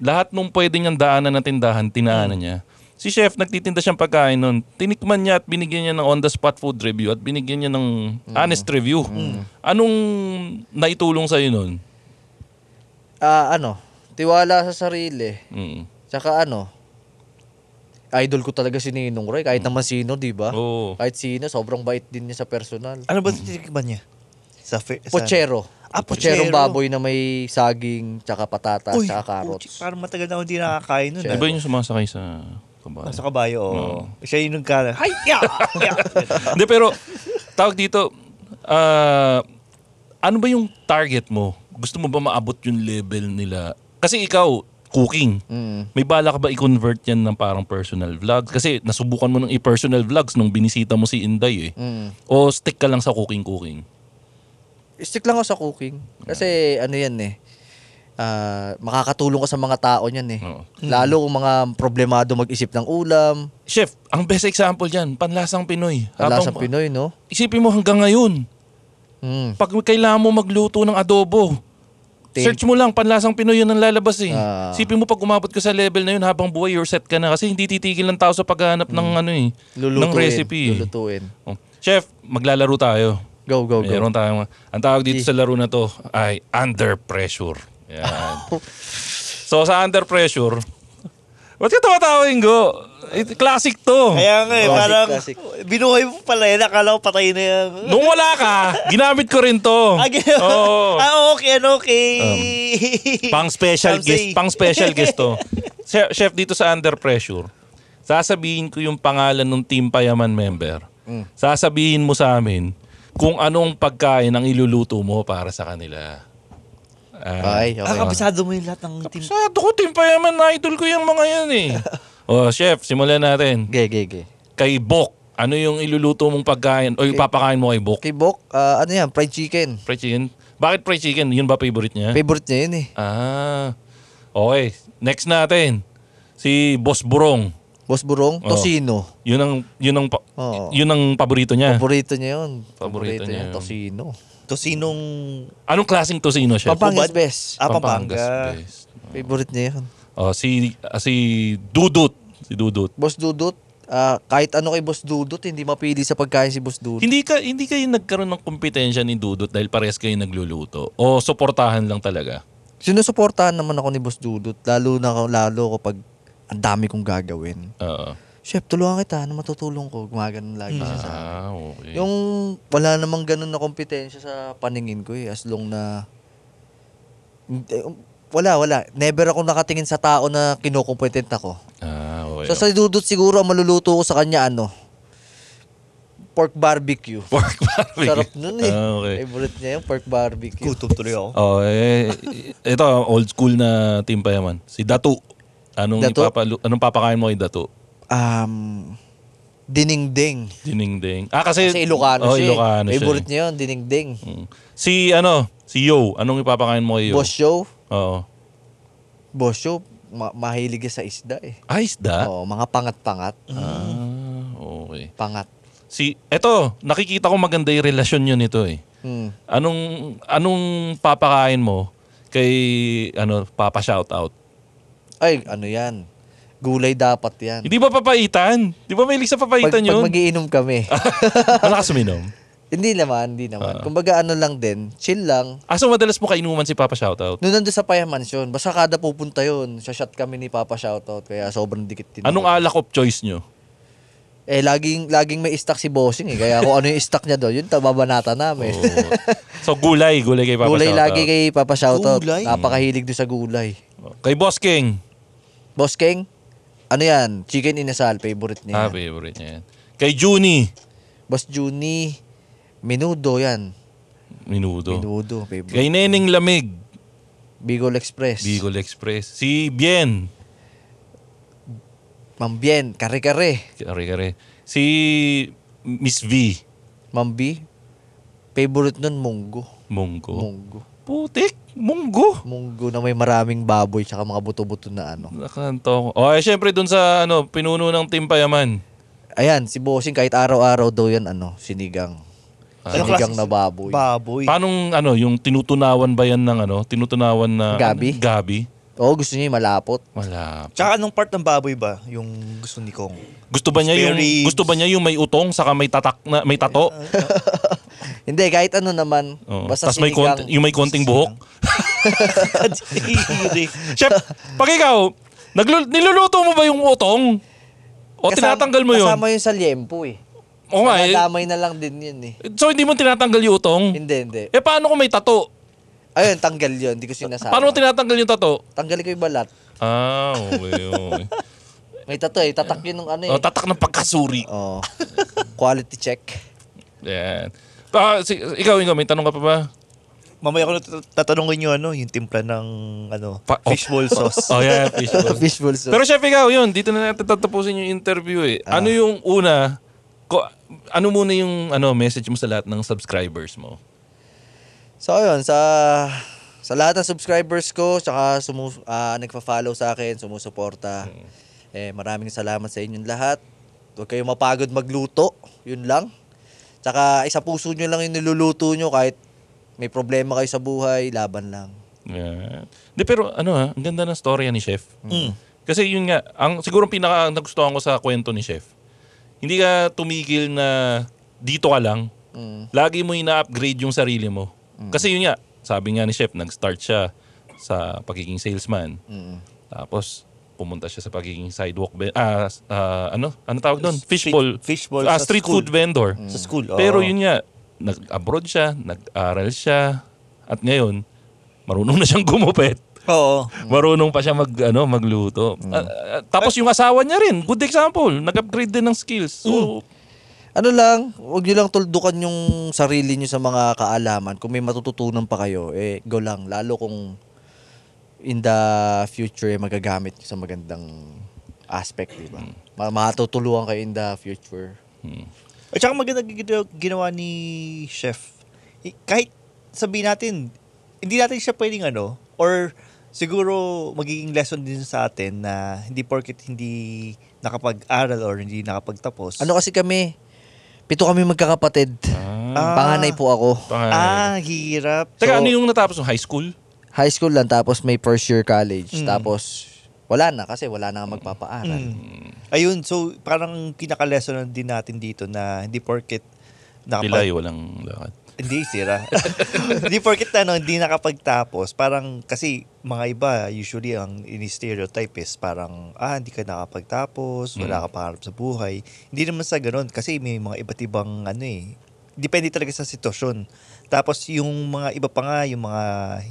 Lahat nung pwede niyang daanan ng tindahan, tinaanan mm. niya. Si chef, nagtitinda siyang pagkain nun. Tinikman niya at binigyan niya ng on-the-spot food review at binigyan niya ng mm. honest review. Anong naitulong sa'yo nun? Ah, ano, tiwala sa sarili. Mm. Tsaka ano, idol ko talaga si Ninong Roy. Kahit mm. naman sino, di ba? Oo. Kahit sino, sobrang bait din niya sa personal. Ano ba tinitikman niya? Sa, fe- sa Pochero. Ah, pochero. baboy na may saging, tsaka patatas, Uy, tsaka carrots. Puchi, parang matagal na ako hindi nakakain nun. Di ba yung sumasakay sa kabayo? Nasa kabayo, oo. Oo. Siya yung nagkala. Hi! Yeah! Hindi, pero tawag dito, ah, ano ba yung target mo? Gusto mo ba maabot yung level nila? Kasi ikaw, cooking. Mm. May bala ka ba i-convert yan ng parang personal vlogs? Kasi nasubukan mo ng i-personal vlogs nung binisita mo si Inday eh. Mm. O stick ka lang sa cooking-cooking? Stick lang ako sa cooking. Kasi yeah. ano yan eh. Uh, makakatulong ka sa mga tao niyan eh. Oo. Lalo kung mga problemado mag-isip ng ulam. Chef, ang best example diyan, panlasang Pinoy. Panlasang Habang, Pinoy, no? Isipin mo hanggang ngayon. Mm. Pag kailangan mo magluto ng adobo, Think. Search mo lang, panlasang Pinoy yun ang lalabas eh. Ah. Sipin mo pag umabot ka sa level na yun habang buhay, you're set ka na. Kasi hindi titigil ng tao sa paghahanap ng hmm. ano eh, Lulutuin. ng recipe. Eh. Oh. Chef, maglalaro tayo. Go, go, go. Meron tayo. ang tawag dito sa laro na to ay under pressure. Yan. so sa under pressure, ba't ka tumatawin, Go? It, eh, classic to. Kaya nga eh, parang binuhay mo pala yan. Akala ko patay na yan. Nung wala ka, ginamit ko rin to. oh. ah, okay, ano, okay. Um, pang special guest, pang special guest to. Chef, dito sa Under Pressure. Sasabihin ko yung pangalan ng Team Payaman member. Mm. Sasabihin mo sa amin kung anong pagkain ang iluluto mo para sa kanila. Ah, Okay, okay. ah, kabisado mo yung lahat ng team. Sa ko, Team Payaman, idol ko yung mga yan eh. Oh, chef, simulan natin. Ge, ge, ge. Kay Bok, ano yung iluluto mong pagkain o ipapakain mo kay Bok? Kay Bok, ah, ano yan, fried chicken. Fried chicken. Bakit fried chicken? Yun ba favorite niya? Favorite niya yun eh. Ah. Okay, next natin. Si Boss Burong. Boss Burong, oh. Tosino. Yun ang yun ang pa- yun ang paborito niya. Paborito niya yun. Paborito niya yun. Tosino. Tosinong Anong klaseng tosino, siya? Pampanga. best. Ah, Pampanga's Pampanga. best. Favorite niya yun. Oh, si ah, si Dudut, si Dudut. Boss Dudut, uh, kahit ano kay Boss Dudut, hindi mapili sa pagkain si Boss Dudut. Hindi ka hindi kayo nagkaroon ng kompetensya ni Dudut dahil parehas kayo nagluluto o suportahan lang talaga. Sinusuportahan naman ako ni Boss Dudut lalo na lalo kapag ang dami kong gagawin. Oo. Chef, tulungan kita. Ano matutulong ko? Gumaganon lagi siya sa Ah, okay. Yung wala namang ganun na kompetensya sa paningin ko eh. As long na wala, wala. Never ako nakatingin sa tao na kinukompetent ako. Ah, okay. So sa dudot siguro ang maluluto ko sa kanya ano, pork barbecue. Pork barbecue. Sarap nun eh. Ah, okay. Favorite niya yung pork barbecue. Kutob tuloy ako. Oh, eh, eh, ito, old school na team pa yaman. Si Datu. Anong, Datu? Ipapalu- anong papakain mo kay Datu? Um, Diningding. Diningding. Ah, kasi... Kasi Ilocano oh, siya. Eh. Ilocano eh. Favorite siya. niya yun, Diningding. Mm. Si ano, si Yo. Anong ipapakain mo kay Yo? Boss Joe. Oo. Bosyo, ma- mahilig sa isda eh. Ah, isda? Oo, mga pangat-pangat. Ah, okay. Pangat. Si, eto, nakikita ko maganda yung relasyon nyo nito eh. Hmm. Anong, anong papakain mo kay, ano, papa shoutout? Ay, ano yan? Gulay dapat yan. Hindi ba papaitan? Di ba mahilig sa papaitan pag, yun? Pag magiinom kami. Malakas uminom? Hindi naman, hindi naman. Ah. Kumbaga ano lang din, chill lang. Ah, so madalas mo kainuman si Papa Shoutout? Noon nandun sa Paya Mansion, basta kada pupunta yun, shot kami ni Papa Shoutout, kaya sobrang dikit din. Anong ako. alak of choice nyo? Eh, laging, laging may stock si Bossing eh. Kaya kung ano yung stock niya doon, yun tababanata namin. Oo. Oh. so gulay, gulay kay Papa gulay Shoutout. lagi kay Papa Shoutout. Gulay? Napakahilig doon sa gulay. Oh, kay Boss King. Boss King, ano yan? Chicken inasal, favorite niya. Ah, favorite niya yan. Kay Junie. Boss Junie, Minudo yan. Minudo. Minudo. Favorite. Kay Neneng Lamig. Bigol Express. Bigol Express. Si Bien. Ma'am Bien. Kare-kare. Kare-kare. Si Miss V. Ma'am V. Favorite nun, munggo. Munggo. Munggo. Putik. Munggo. Munggo na may maraming baboy tsaka mga buto-buto na ano. Nakanto. O, oh, eh, syempre dun sa ano, pinuno ng Team Payaman. Ayan, si Bossing kahit araw-araw daw yan ano, sinigang. Ah, ano Sinigang na baboy. Baboy. Paanong ano, yung tinutunawan ba yan ng ano? Tinutunawan na... Gabi? Gabi. Oo, gusto niya yung malapot. Malapot. Tsaka anong part ng baboy ba yung gusto ni Kong? Gusto ba niya yung ribs. gusto ba niya yung may utong saka may tatak na may tato? Hindi, kahit ano naman. Oo. Basta Tas may konti, yung may konting buhok. Kadiri. Chef, pag ikaw, naglul- niluluto mo ba yung utong? O Kasama- tinatanggal mo yun? Kasama yung sa liempo eh. Oo nga eh. Nadamay na lang din yun eh. So hindi mo tinatanggal yung utong? Hindi, hindi. Eh paano kung may tato? Ayun, tanggal yun. Hindi ko sinasabi. Paano mo tinatanggal yung tato? Tanggalin ko yung balat. Ah, okay, okay. may tato eh. Tatak yun ng ano eh. Oh, tatak ng pagkasuri. Oo. Oh. Quality check. Yan. Ah, si, ikaw, ikaw, may tanong ka pa ba? Mamaya ko tatanungin yung ano, yung timpla ng ano, pa- oh. fishbowl sauce. oh yeah, fishball. fishball sauce. Pero chef, ikaw, yun, dito na natin tatapusin yung interview eh. Ah. Ano yung una ano muna yung ano message mo sa lahat ng subscribers mo? So ayun, sa sa lahat ng subscribers ko, saka sumu, uh, nagfa-follow sa akin, sumusuporta. Hmm. Eh, maraming salamat sa inyong lahat. Huwag kayong mapagod magluto. Yun lang. Tsaka isa puso nyo lang yung niluluto nyo kahit may problema kayo sa buhay, laban lang. Yeah. De, pero ano ha, ang ganda ng storya ni Chef. Mm. Kasi yun nga, ang siguro pinaka nagustuhan ko sa kwento ni Chef hindi ka tumigil na dito ka lang. Mm. Lagi mo ina-upgrade yung sarili mo. Mm. Kasi yun nga, sabi nga ni Chef, nag-start siya sa pagiging salesman. Mm. Tapos pumunta siya sa pagiging sidewalk ben- ah, ah, ano ano tawag doon fishbowl Fishball ah, street school. food vendor mm. Sa school. oo. pero yun nga nag-abroad siya nag-aral siya at ngayon marunong na siyang gumupit Oo. Marunong pa siya mag ano, magluto. Mm. Ah, ah, tapos yung asawa niya rin, good example, nag-upgrade din ng skills. So, mm. Ano lang, huwag niyo lang tuldukan yung sarili niyo sa mga kaalaman. Kung may matututunan pa kayo, eh, go lang. Lalo kung in the future, eh, magagamit nyo sa magandang aspect, di ba? Mm. Ma- matutulungan kayo in the future. At saka maganda ginawa, ginawa ni Chef. Kahit sabihin natin, hindi natin siya pwedeng ano, or siguro magiging lesson din sa atin na hindi porket hindi nakapag-aral or hindi nakapagtapos. Ano kasi kami, pito kami magkakapatid. Ah. ah. Panganay po ako. Panganay. Ah, hirap. Teka, so, ano yung natapos ng high school? High school lang, tapos may first year college. Mm. Tapos, wala na kasi wala na magpapaaral. Mm. Ayun, so parang pinaka-lesson din natin dito na hindi porket nakapag... Pilay, walang lakad. Hindi, sira. hindi porkit ano, hindi nakapagtapos. Parang kasi mga iba, usually ang ini-stereotype is parang, ah, hindi ka nakapagtapos, wala hmm. ka pangarap sa buhay. Hindi naman sa ganun kasi may mga iba't ibang ano eh, depende talaga sa sitwasyon. Tapos yung mga iba pa nga, yung mga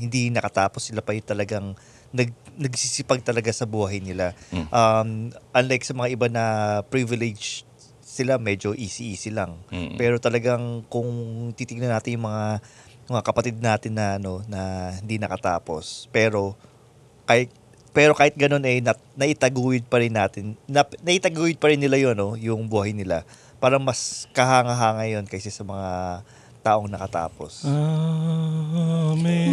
hindi nakatapos, sila pa yung talagang nag, nagsisipag talaga sa buhay nila. Mm. Um, unlike sa mga iba na privileged sila medyo easy-easy lang. Mm-hmm. Pero talagang kung titingnan natin yung mga mga kapatid natin na ano na hindi nakatapos. Pero kahit pero kahit ganoon eh na, naitaguyod pa rin natin. Na, naitaguyod pa rin nila 'yon no, yung buhay nila. Para mas kahanga-hanga 'yon kaysa sa mga taong nakatapos. Amen.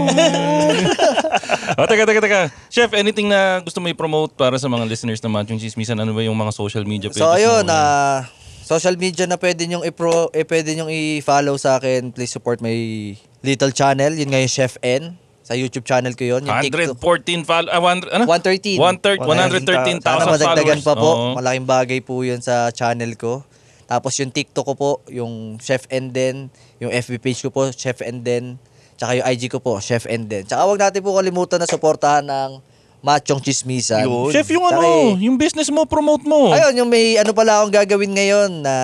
o, oh, teka, teka, teka. Chef, anything na gusto mo i-promote para sa mga listeners naman? Yung chismisan, ano ba yung mga social media pages So, ayun, na uh, social media na pwede nyong i-pro, eh, pwede nyong i-follow sa akin. Please support my little channel. Yun nga yung Chef N. Sa YouTube channel ko yun. Yung 114 follow, ah, 100, ano? 113. 113,000 113, Sana pa po. Oo. Malaking bagay po yun sa channel ko. Tapos yung TikTok ko po, yung Chef N din. Yung FB page ko po, Chef N din. Tsaka yung IG ko po, Chef N din. Tsaka huwag natin po kalimutan na supportahan ng machong chismisan. Yun. Chef, yung Saka, ano, yung business mo, promote mo. Ayun, yung may ano pala akong gagawin ngayon na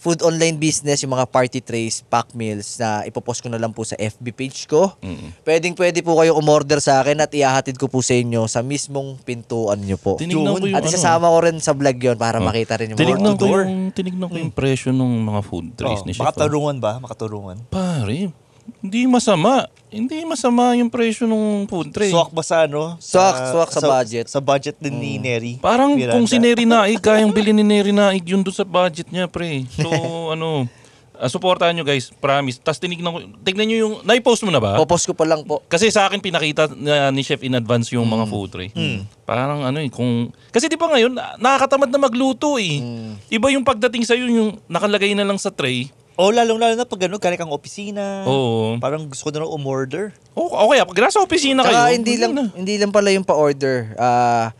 food online business, yung mga party trays, pack meals na ipopost ko na lang po sa FB page ko. Mm-hmm. Pwedeng pwede po kayo umorder sa akin at iahatid ko po sa inyo sa mismong pintuan nyo po. Tinignan ko yung at ano. isasama ano. ko rin sa vlog yon para oh. makita rin yung tinignan mga ko yung, Tinignan ko yung presyo ng mga food trays oh, ni Chef. Makatarungan oh. ba? Makatarungan? Pare, hindi masama. Hindi masama yung presyo ng food tray. Swak ba sa ano? Swak, sa, swak sa, sa budget. Sa budget din mm. ni hmm. Neri. Parang Miranda. kung si Neri Naig, kayang bilhin ni Neri Naig yun doon sa budget niya, pre. So, ano, uh, ah, supportahan nyo guys, promise. Tapos tinignan ko, tignan nyo yung, naipost mo na ba? Popost ko pa lang po. Kasi sa akin pinakita na, ni Chef in advance yung mm. mga hmm. food tray. Mm. Parang ano eh, kung, kasi di ba ngayon, nakakatamad na magluto eh. Mm. Iba yung pagdating sa'yo, yung nakalagay na lang sa tray, Oh, lalong-lalo na pag ano, galing kang opisina. Oo. Parang gusto ko na lang umorder. Oh, okay, pag ah, nasa opisina Tsaka kayo. hindi lang na. hindi lang pala yung pa-order. Ah,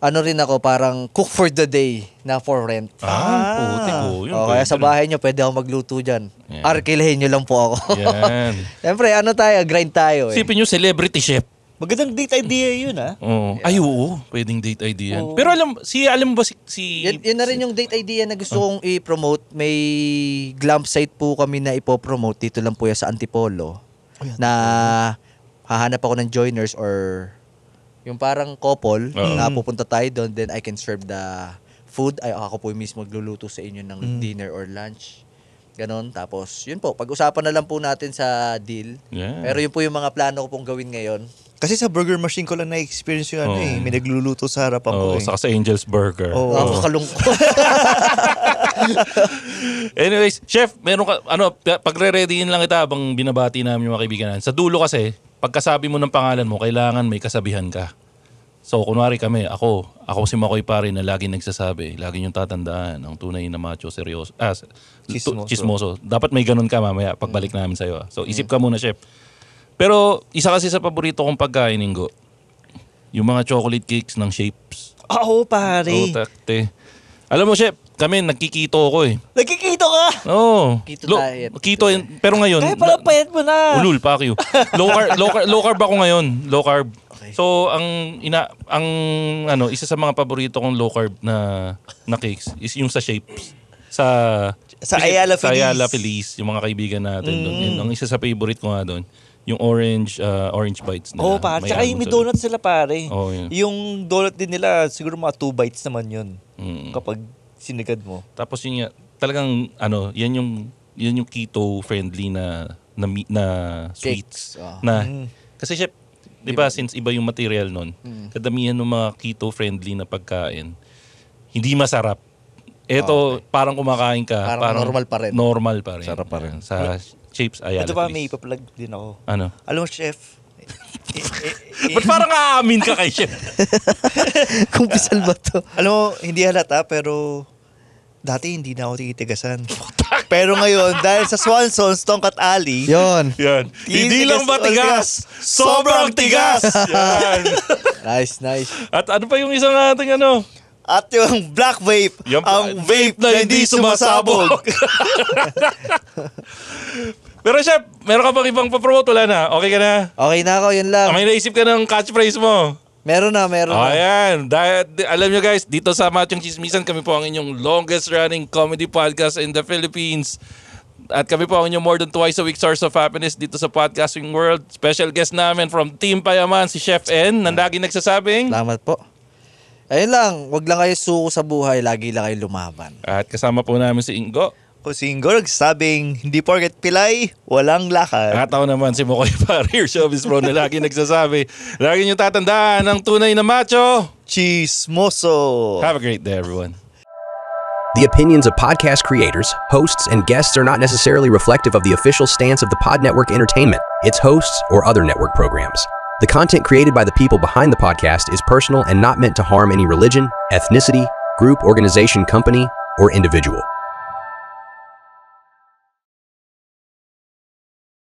ano rin ako, parang cook for the day na for rent. Ah, puti ko. Yun, Oh, kaya sa bahay nyo, pwede ako magluto dyan. Yan. Arkilahin nyo lang po ako. Yan. Siyempre, ano tayo, grind tayo eh. Isipin nyo, celebrity chef. Magandang date idea yun, ha? Ah. Oo. Yeah. Ay, oo. Pwedeng date idea. yan. Pero alam, si, alam ba si... si Yan, yan na rin yung date idea na gusto ah. kong i-promote. May glam site po kami na ipopromote. Dito lang po yan sa Antipolo. Na hahanap ako ng joiners or yung parang couple Oo. na pupunta tayo doon. Then I can serve the food. Ay, ako po yung mismo magluluto sa inyo ng hmm. dinner or lunch. Ganon. Tapos, yun po. Pag-usapan na lang po natin sa deal. Yeah. Pero yun po yung mga plano ko pong gawin ngayon. Kasi sa burger machine ko lang na-experience yung ano oh. eh. May nagluluto sa harapan oh, ko eh. Saka sa Angel's Burger. Oo. Oh. Oh. Kalungkot. Anyways, Chef, meron ka, ano, pagre-readyin lang kita habang binabati namin yung mga kaibiganan. Sa dulo kasi, pagkasabi mo ng pangalan mo, kailangan may kasabihan ka. So, kunwari kami, ako, ako si Makoy Pare na lagi nagsasabi, lagi yung tatandaan, ang tunay na macho, seryoso, ah, chismoso. chismoso. Dapat may ganun ka mamaya, pagbalik mm. namin sa'yo. Ah. So, isip ka muna, Chef pero isa kasi sa paborito kong pagkain, Ingo, yung mga chocolate cakes ng shapes. Ah, oo, pare. Oo, takte. Alam mo, Chef, kami, nagkikito ko eh. Nagkikito ka? Oo. Oh, Keto diet. Keto, and, pero ngayon... Kaya pala payat mo na. Ulul, pa kayo. Low carb, low, carb, low carb ako ngayon. Low carb. Okay. So, ang ina ang ano, isa sa mga paborito kong low carb na na cakes is yung sa shapes. Sa sa Ayala Feliz. Sa Ayala Feliz, yung mga kaibigan natin mm. doon. Yun, ang isa sa favorite ko nga doon yung orange uh, orange bites nila. oh, pare. Tsaka ano yung may donut sila, pare. Oh, yeah. Yung donut din nila, siguro mga 2 bites naman yun. Mm. Kapag sinigad mo. Tapos yun nga, talagang ano, yan yung yan yung keto friendly na na, na sweets oh. na mm. kasi chef, 'di ba since iba yung material nun, mm. kadamihan ng mga keto friendly na pagkain hindi masarap. Ito, okay. parang kumakain ka. Parang, parang normal pa rin. Normal pa rin. Sarap pa rin. Sa, Chips Ayala. Ito ba, please. may ipa-plug din ako. Ano? Alam mo, chef, eh, eh, eh, Ba't parang aamin ka kay chef? Kung pisal ba to? Ah, alam mo, hindi halata, pero dati hindi na ako titigasan. pero ngayon, dahil sa Swanson's Tongkat Ali, Yon. Yan. Hindi lang matigas, sobrang tigas. Nice, nice. At ano pa yung isang ating ano? at yung black vape, Yung ang vape na hindi sumasabog. Pero chef, meron ka bang ibang papromote? Wala na. Okay ka na? Okay na ako, yun lang. Ah, may naisip ka ng catchphrase mo. Meron na, meron na. Ayan. Dahil, alam nyo guys, dito sa Matyong Chismisan, kami po ang inyong longest running comedy podcast in the Philippines. At kami po ang inyong more than twice a week source of happiness dito sa podcasting world. Special guest namin from Team Payaman, si Chef N, na lagi nagsasabing... Salamat po. Ayun lang, wag lang kayo suko sa buhay, lagi lang kayo lumaban. At kasama po namin si Ingo. sabing hindi porket pilay, walang lakad. naman si Mokoy Showbiz na lagi nagsasabi. Lagi tatandaan ang tunay na macho. Chismoso. Have a great day everyone. The opinions of podcast creators, hosts, and guests are not necessarily reflective of the official stance of the Pod Network Entertainment, its hosts, or other network programs. The content created by the people behind the podcast is personal and not meant to harm any religion, ethnicity, group, organization, company, or individual.